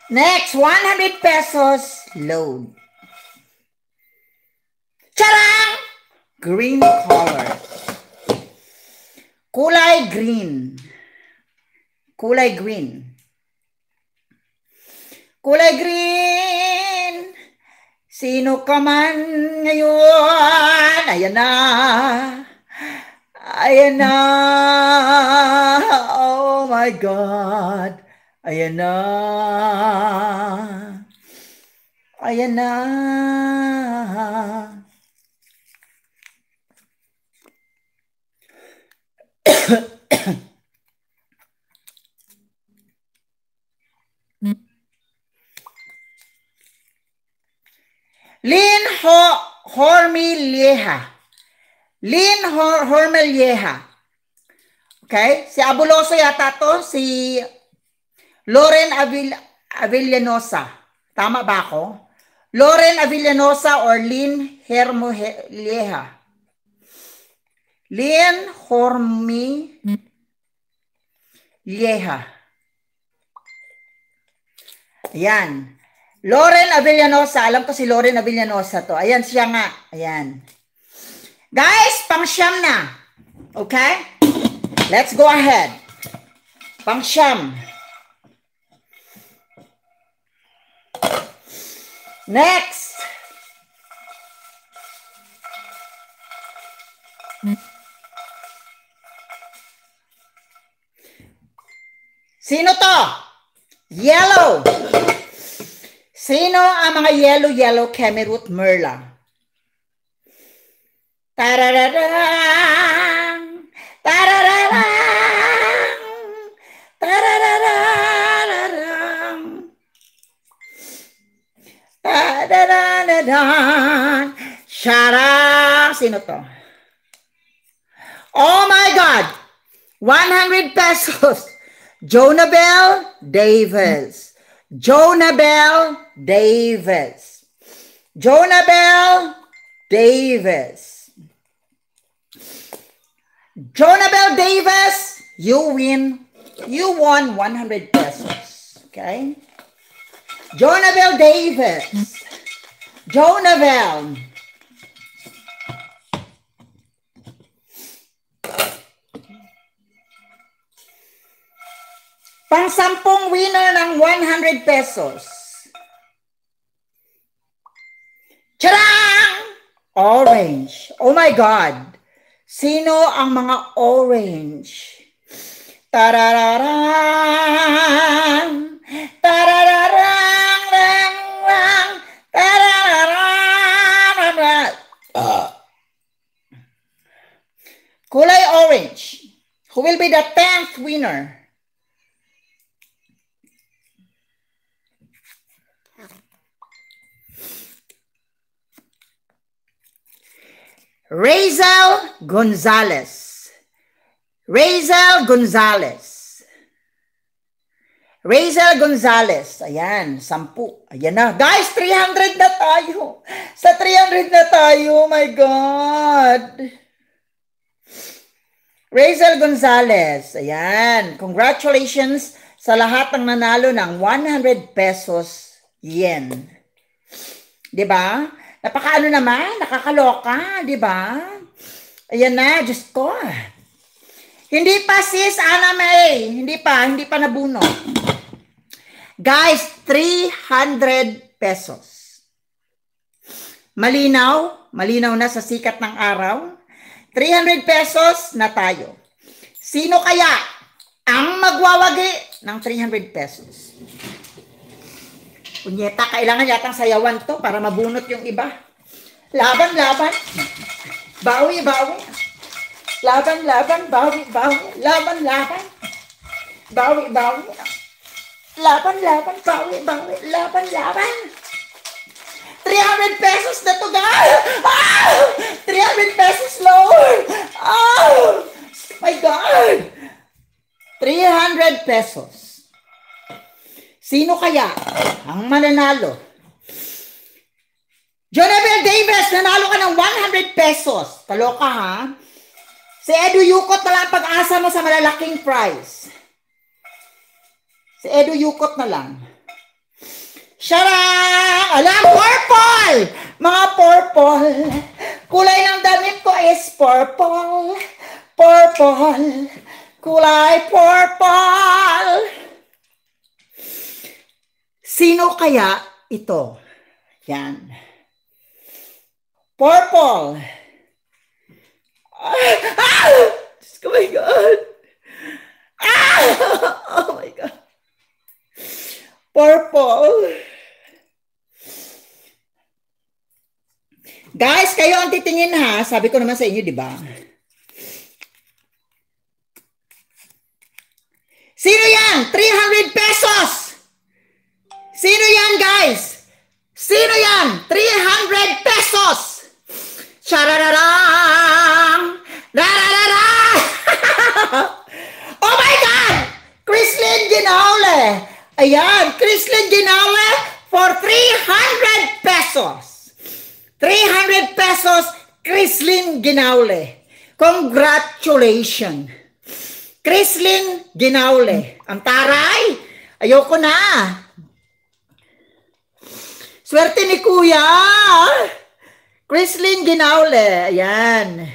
Next, 100 pesos load. Charang! Green color. Kulay green. Kulay green. Kulay green! Sino ka man ngayon? Ayan na. Ayan na. Oh my God. Ayan na. Ayan na. Lynn Ho Hormilieja. Lynn Hor Hormilieja. Okay? Si Abuloso yata to, si Loren Avil Avillanosa. Tama ba ako? Loren Avillanosa or Lynn Hermolieja. Lynn Hormi Lieha. Ayan. Lauren Avellanosa. Alam ko si Lauren Avellanosa to. Ayan siya nga. Ayan. Guys, pang siyam na. Okay? Let's go ahead. Pang siyam. Next. Sino to? Yellow. Sino ang mga yellow-yellow Kemerut Merla? Tarararang! Tarararang! Tarararang! Tarararang! Shara! Sino to? Oh my God! 100 pesos! Jonabel Davis. Jonabel Davis. Jonabel Davis. Jonabel Davis, you win. You won 100 pesos. Okay? Jonabel Davis. Jonabel. Pang-sampung winner ng 100 pesos. Charang! Orange. Oh my God. Sino ang mga orange? Tarararang! Tarararang! Rang, rang! Tarararang! Rang, uh. Kulay orange. Who will be the 10th winner? Razel Gonzalez. Razel Gonzalez. Razel Gonzalez. Ayan, sampu. Ayan na. Guys, 300 na tayo. Sa 300 na tayo. Oh my God. Razel Gonzalez. Ayan. Congratulations sa lahat ng nanalo ng 100 pesos yen. 'Di ba? Napakaano naman, nakakaloka, di ba? Ayan na, just ko. Hindi pa sis Ana May, hindi pa, hindi pa nabuno. Guys, 300 pesos. Malinaw, malinaw na sa sikat ng araw. 300 pesos na tayo. Sino kaya ang magwawagi ng 300 pesos? Punyeta, kailangan yatang sayawan to para mabunot yung iba. Laban, laban. Bawi, bawi. Laban, laban. Bawi, bawi. Laban, laban. Bawi, bawi. Laban, laban. Bawi, bawi. Laban, laban. 300 pesos na to, guys! Ah! 300 pesos, Lord! Oh! My God! 300 pesos. Sino kaya ang mananalo? Jonabel Davis, nanalo ka ng 100 pesos. Kaloka ha? Si Edu Yukot na lang pag-asa mo sa malalaking prize. Si Edu Yukot na lang. Shara! Alam, purple! Mga purple. Kulay ng damit ko is purple. Purple. Kulay purple. Sino kaya ito? Yan. Purple. Ah! ah! Diyos ko, my God. Ah! Oh my God. Purple. Guys, kayo ang titingin ha. Sabi ko naman sa inyo, di ba? Sino yan? 300 pesos! Sino yan, guys? Sino yan? 300 pesos! Charararang! Rarararang! oh my God! Chrislyn Ginaule! Ayan, Chrislyn Ginaule for 300 pesos. 300 pesos, Chrislyn Ginaule. Congratulations. Chrislyn Ginaule. Ang taray, ayoko na. Swerte ni Kuya! Chrislyn Ginaule. Ayan.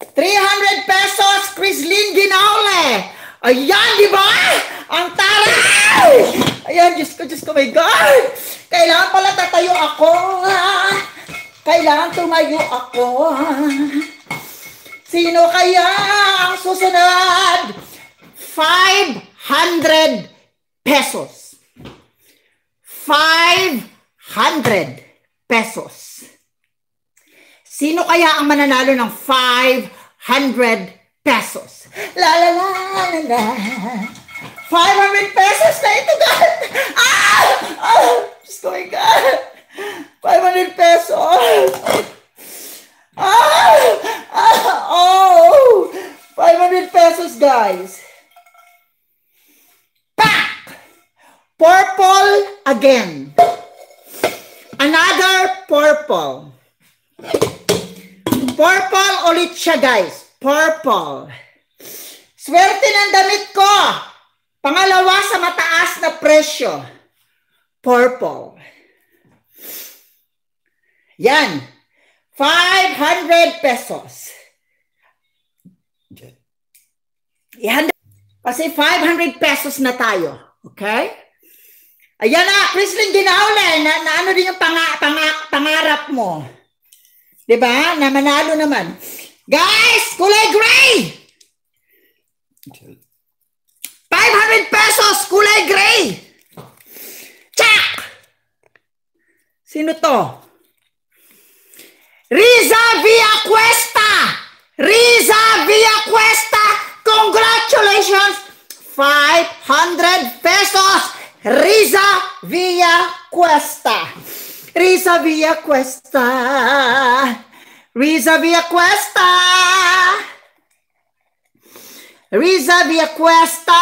300 pesos, Chrislyn Ginaule. Ayan, di ba? Ang taray! Ayan, Diyos ko, Diyos ko, my God! Kailangan pala tatayo ako. Kailangan tumayo ako. Sino kaya ang susunod? 500 pesos. 500 pesos. Sino kaya ang mananalo ng 500 pesos? La la la la la. 500 pesos na ito, God! Ah! Oh, Diyos ko, my God! 500 pesos! Ah! ah! Oh! 500 pesos, guys! Pa! Purple again. Another purple. Purple ulit siya, guys. Purple. Swerte ng damit ko. Pangalawa sa mataas na presyo. Purple. Yan. 500 pesos. Ihanda. Kasi 500 pesos na tayo. Okay? Ayan na, Chrislyn Ginaola, na, na ano din yung panga, panga, pangarap mo. ba? Diba? Na manalo naman. Guys, kulay gray! 500 pesos, kulay gray! Chak! Sino to? Riza Via Cuesta! Riza Via Cuesta! Congratulations! 500 pesos! Risa Via Cuesta. Risa Via Cuesta. Risa Via Cuesta. Risa Via Cuesta.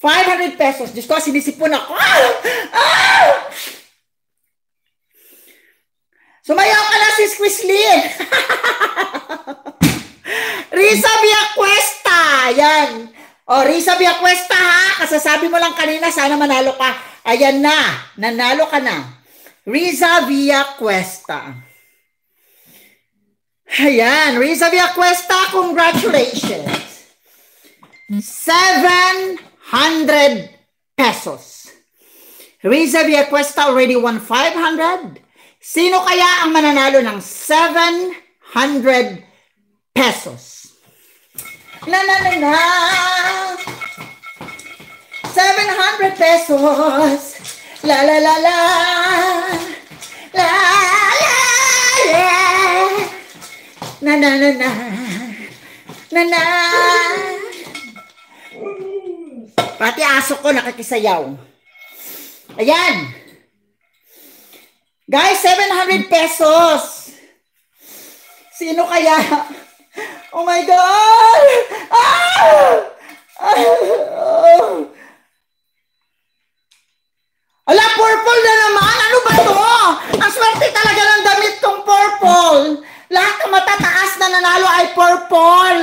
500 pesos. Diyos ko, sinisipon ako. Ah! Ah! Sumayaw ka na si Squish Risa Via Cuesta. Yan. O, oh, Risa Biacuesta ha, kasasabi mo lang kanina, sana manalo ka. Ayan na, nanalo ka na. Riza Villacuesta. Ayan, Riza Villacuesta, congratulations. 700 pesos. Riza Villacuesta already won 500. Sino kaya ang mananalo ng 700 pesos? na na na na 700 pesos la la la la la la na na na na na na pati aso ko nakikisayaw ayan guys 700 pesos sino kaya Oh my God! Ah! ah! Ala, purple na naman! Ano ba ito? Ang swerte talaga ng damit kong purple! Lahat ng matataas na nanalo ay purple!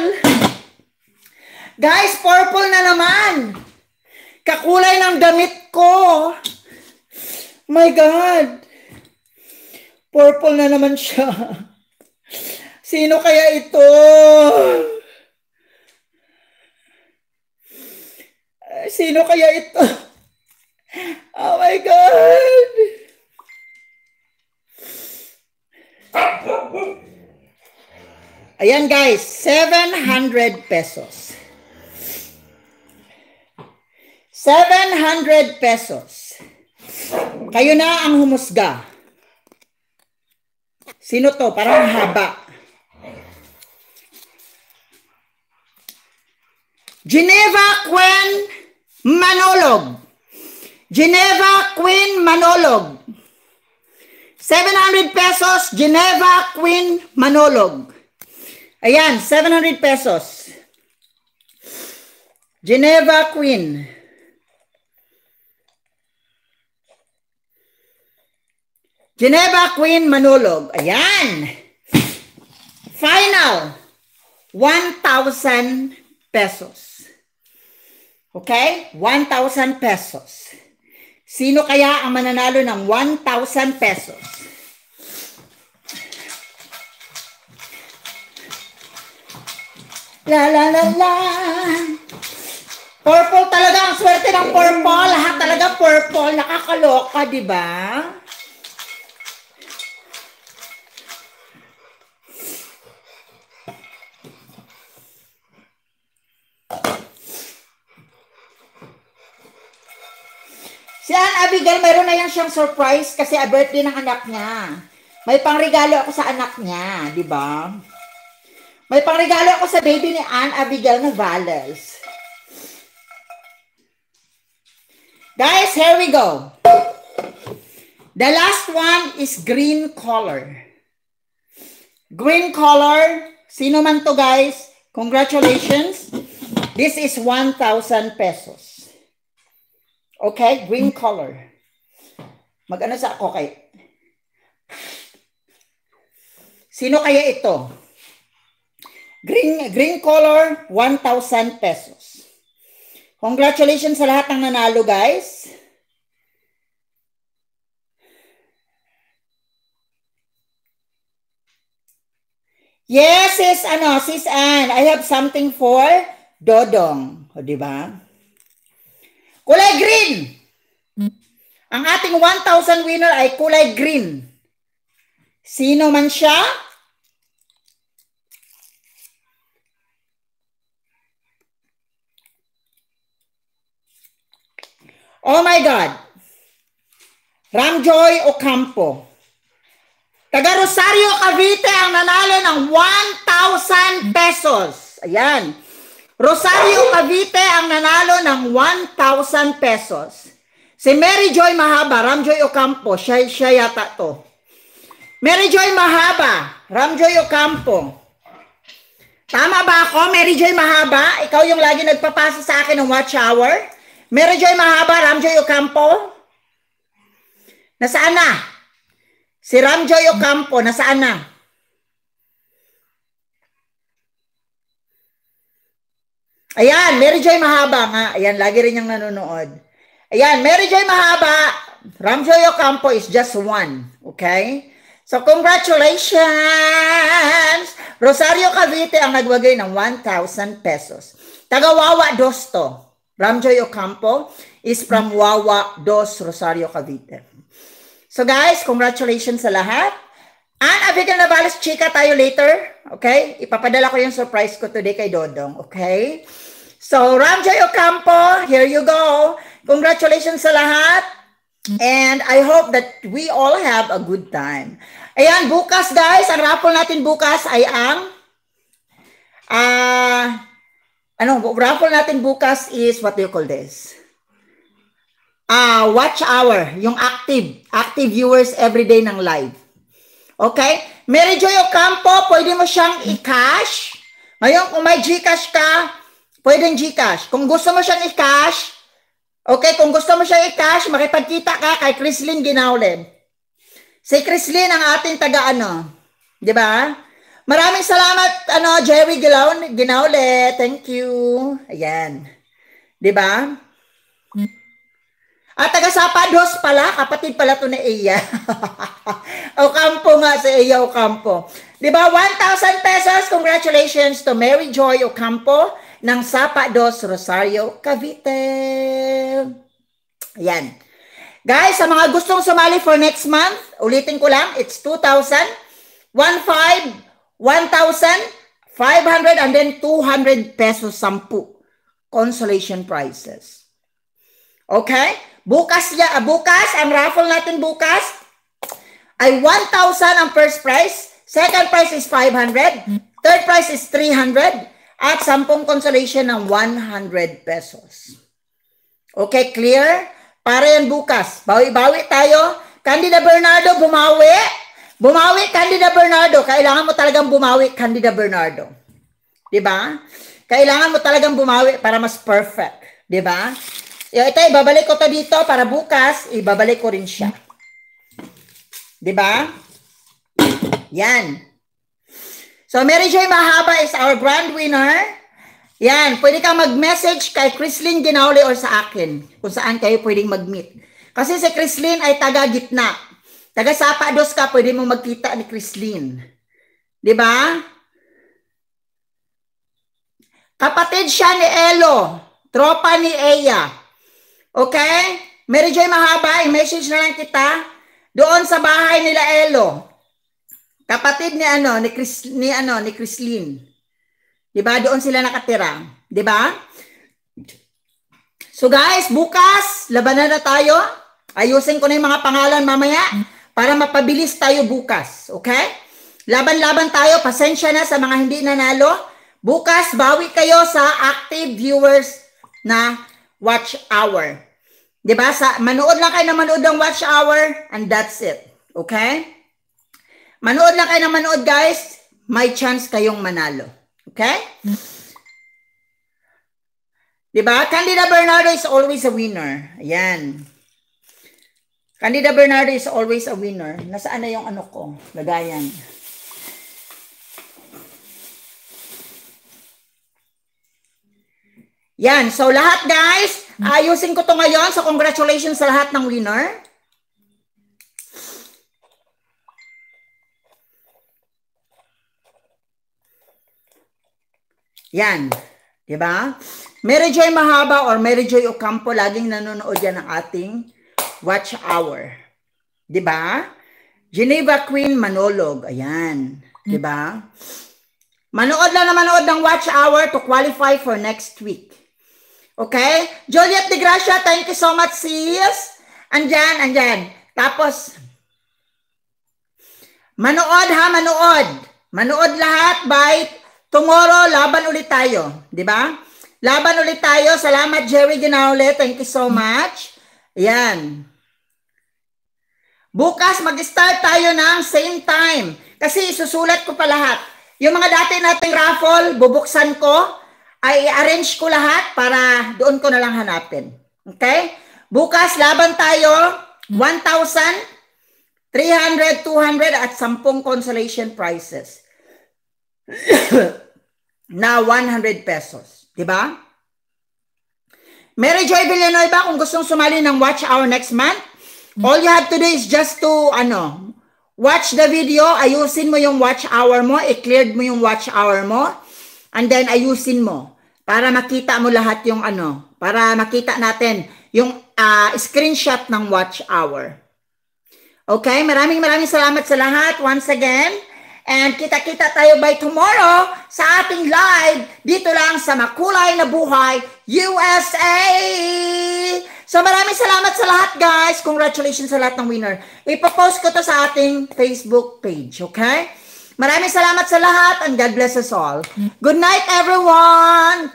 Guys, purple na naman! Kakulay ng damit ko! My God! Purple na naman siya. Sino kaya ito? Sino kaya ito? Oh my God! Ayan guys, 700 pesos. 700 pesos. Kayo na ang humusga. Sino to? Parang haba. Geneva Queen Manolog. Geneva Queen Manolog. 700 pesos, Geneva Queen Manolog. Ayan, 700 pesos. Geneva Queen. Geneva Queen Manolog. Ayan. Final, 1,000 pesos. Okay? 1,000 pesos. Sino kaya ang mananalo ng 1,000 pesos? La la la la. Purple talaga ang swerte ng purple. Lahat talaga purple. Nakakaloka, di ba? Si Ann Abigail, mayroon na yan siyang surprise kasi a birthday ng anak niya. May pangregalo ako sa anak niya, di ba? May pangregalo ako sa baby ni Ann Abigail Novales. Guys, here we go. The last one is green color. Green color, sino man to guys, congratulations. This is 1,000 pesos. Okay, green color. mag sa ako kay? Sino kaya ito? Green, green color, 1,000 pesos. Congratulations sa lahat ng nanalo, guys. Yes, sis, ano, sis Anne, I have something for Dodong. O, di ba? Kulay green. Ang ating 1,000 winner ay kulay green. Sino man siya? Oh my God! Ramjoy Ocampo. Taga Rosario Cavite ang nanalo ng 1,000 pesos. Ayan. Rosario Cavite ang nanalo ng 1,000 pesos. Si Mary Joy Mahaba, Ramjoy Ocampo, siya, siya yata to. Mary Joy Mahaba, Ramjoy Ocampo. Tama ba ako, Mary Joy Mahaba? Ikaw yung lagi nagpapasa sa akin ng watch hour? Mary Joy Mahaba, Ramjoy Ocampo? Nasaan na? Si Ramjoy Ocampo, nasaan na? Ayan, Mary Joy Mahaba nga. Ayan, lagi rin niyang nanonood. Ayan, Mary Joy Mahaba, Ramjoy Ocampo is just one. Okay? So, congratulations! Rosario Cavite ang nagbagay ng 1,000 pesos. Taga Wawa Dos Ramjoy Ocampo is from Wawa Dos, Rosario Cavite. So guys, congratulations sa lahat. And Abigail Navales, chika tayo later. Okay? Ipapadala ko yung surprise ko today kay Dodong. Okay? So, Ramjay Ocampo, here you go. Congratulations sa lahat. And I hope that we all have a good time. Ayan, bukas guys, ang raffle natin bukas ay ang uh, ano, raffle natin bukas is what do you call this? Ah, uh, watch hour, yung active, active viewers every day ng live. Okay? Mary Joy Ocampo, pwede mo siyang i-cash. Ngayon, kung may Gcash ka, Pwedeng Gcash. Kung gusto mo siyang i-cash, okay, kung gusto mo siyang i-cash, makipagkita ka kay Chrislyn Ginawlem. Si Chrislyn ang ating taga ano, 'di ba? Maraming salamat ano Jerry Gilaw Ginaule, thank you. Ayan. 'Di ba? At taga Sapados pala, kapatid pala to ni Iya. Ocampo nga si Iya Ocampo. 'Di ba? 1,000 pesos. Congratulations to Mary Joy Ocampo ng Sapa dos Rosario, Cavite. Yan. Guys, sa mga gustong sumali for next month, ulitin ko lang, it's 2,000, 1,500, 1,500, and then 200 pesos sampu. Consolation prizes. Okay? Bukas, ya, ah, bukas, ang raffle natin bukas, ay 1,000 ang first prize, second prize is 500, third prize is 300, at sampung consolation ng 100 pesos. Okay, clear? Para yan bukas. Bawi-bawi tayo. Candida Bernardo, bumawi. Bumawi, Candida Bernardo. Kailangan mo talagang bumawi, Candida Bernardo. ba? Diba? Kailangan mo talagang bumawi para mas perfect. ba? Diba? Ito, ibabalik ko to dito para bukas, ibabalik ko rin siya. ba? Diba? Yan. So, Mary Joy Mahaba is our grand winner. Yan, pwede kang mag-message kay Chrislyn Ginauli or sa akin kung saan kayo pwedeng mag-meet. Kasi si Chrislyn ay taga-gitna. Taga-sapa dos ka, pwede mo magkita ni Chrislyn. Di ba? Kapatid siya ni Elo. Tropa ni Eya. Okay? Mary Joy Mahaba, i-message na lang kita doon sa bahay nila Elo. Kapatid ni ano, ni Chris ni ano, ni Chrislyn. 'Di ba? Doon sila nakatira, 'di ba? So guys, bukas labanan na tayo. Ayusin ko na 'yung mga pangalan mamaya para mapabilis tayo bukas, okay? Laban-laban tayo, pasensya na sa mga hindi nanalo. Bukas bawi kayo sa active viewers na watch hour. 'Di ba? Sa manood lang kayo na manood ng watch hour and that's it. Okay? Manood lang kayo ng manood, guys. May chance kayong manalo. Okay? Diba? Candida Bernardo is always a winner. Ayan. Candida Bernardo is always a winner. Nasaan na yung ano ko? Lagayan. Yan. So, lahat guys, ayusin ko to ngayon. So, congratulations sa lahat ng winner. Yan. Di ba? Mary Joy Mahaba or Mary Joy Ocampo laging nanonood yan ng ating watch hour. Di ba? Geneva Queen Manolog. Ayan. Di ba? Manood lang na manood ng watch hour to qualify for next week. Okay? Juliet de Gracia, thank you so much, sis. Andyan, andyan. Tapos, manood ha, manood. Manood lahat by Tomorrow, laban ulit tayo. Di ba? Laban ulit tayo. Salamat, Jerry Ginaule. Thank you so much. Yan. Bukas, mag-start tayo ng same time. Kasi isusulat ko pa lahat. Yung mga dati nating raffle, bubuksan ko. Ay arrange ko lahat para doon ko na lang hanapin. Okay? Bukas, laban tayo. 1,000, 300, 200 at 10 consolation prizes. na 100 pesos. Di ba? Mary Joy Villanueva, kung gustong sumali ng watch hour next month, all you have to do is just to, ano, watch the video, ayusin mo yung watch hour mo, i-cleared mo yung watch hour mo, and then ayusin mo para makita mo lahat yung ano, para makita natin yung uh, screenshot ng watch hour. Okay, maraming maraming salamat sa lahat. Once again, And kita-kita tayo by tomorrow sa ating live dito lang sa Makulay na Buhay USA. So maraming salamat sa lahat guys. Congratulations sa lahat ng winner. Ipopost ko to sa ating Facebook page, okay? Maraming salamat sa lahat and God bless us all. Good night everyone.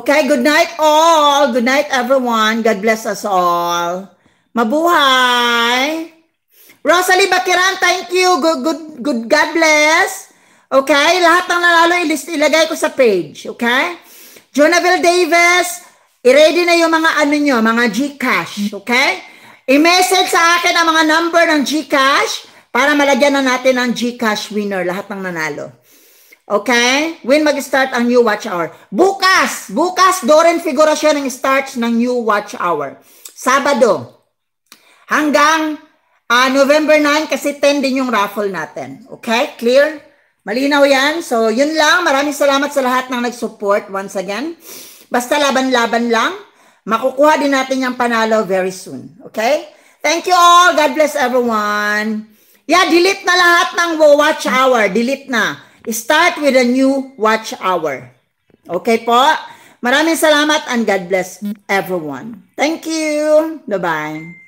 Okay, good night all. Good night everyone. God bless us all. Mabuhay. Rosalie Bakiran, thank you. Good, good, good, God bless. Okay? Lahat ng nanalo, ilist, ilagay ko sa page. Okay? Jonaville Davis, i-ready na yung mga ano nyo, mga Gcash. Okay? I-message sa akin ang mga number ng Gcash para malagyan na natin ang Gcash winner, lahat ng nanalo. Okay? When mag-start ang new watch hour? Bukas! Bukas, Doren Figurasyon ang starts ng new watch hour. Sabado. Hanggang Uh, November 9 kasi 10 din yung raffle natin. Okay? Clear? Malinaw yan. So, yun lang. Maraming salamat sa lahat ng nag-support once again. Basta laban-laban lang. Makukuha din natin yung panalo very soon. Okay? Thank you all. God bless everyone. Yeah, delete na lahat ng watch hour. Delete na. Start with a new watch hour. Okay po? Maraming salamat and God bless everyone. Thank you. Bye-bye.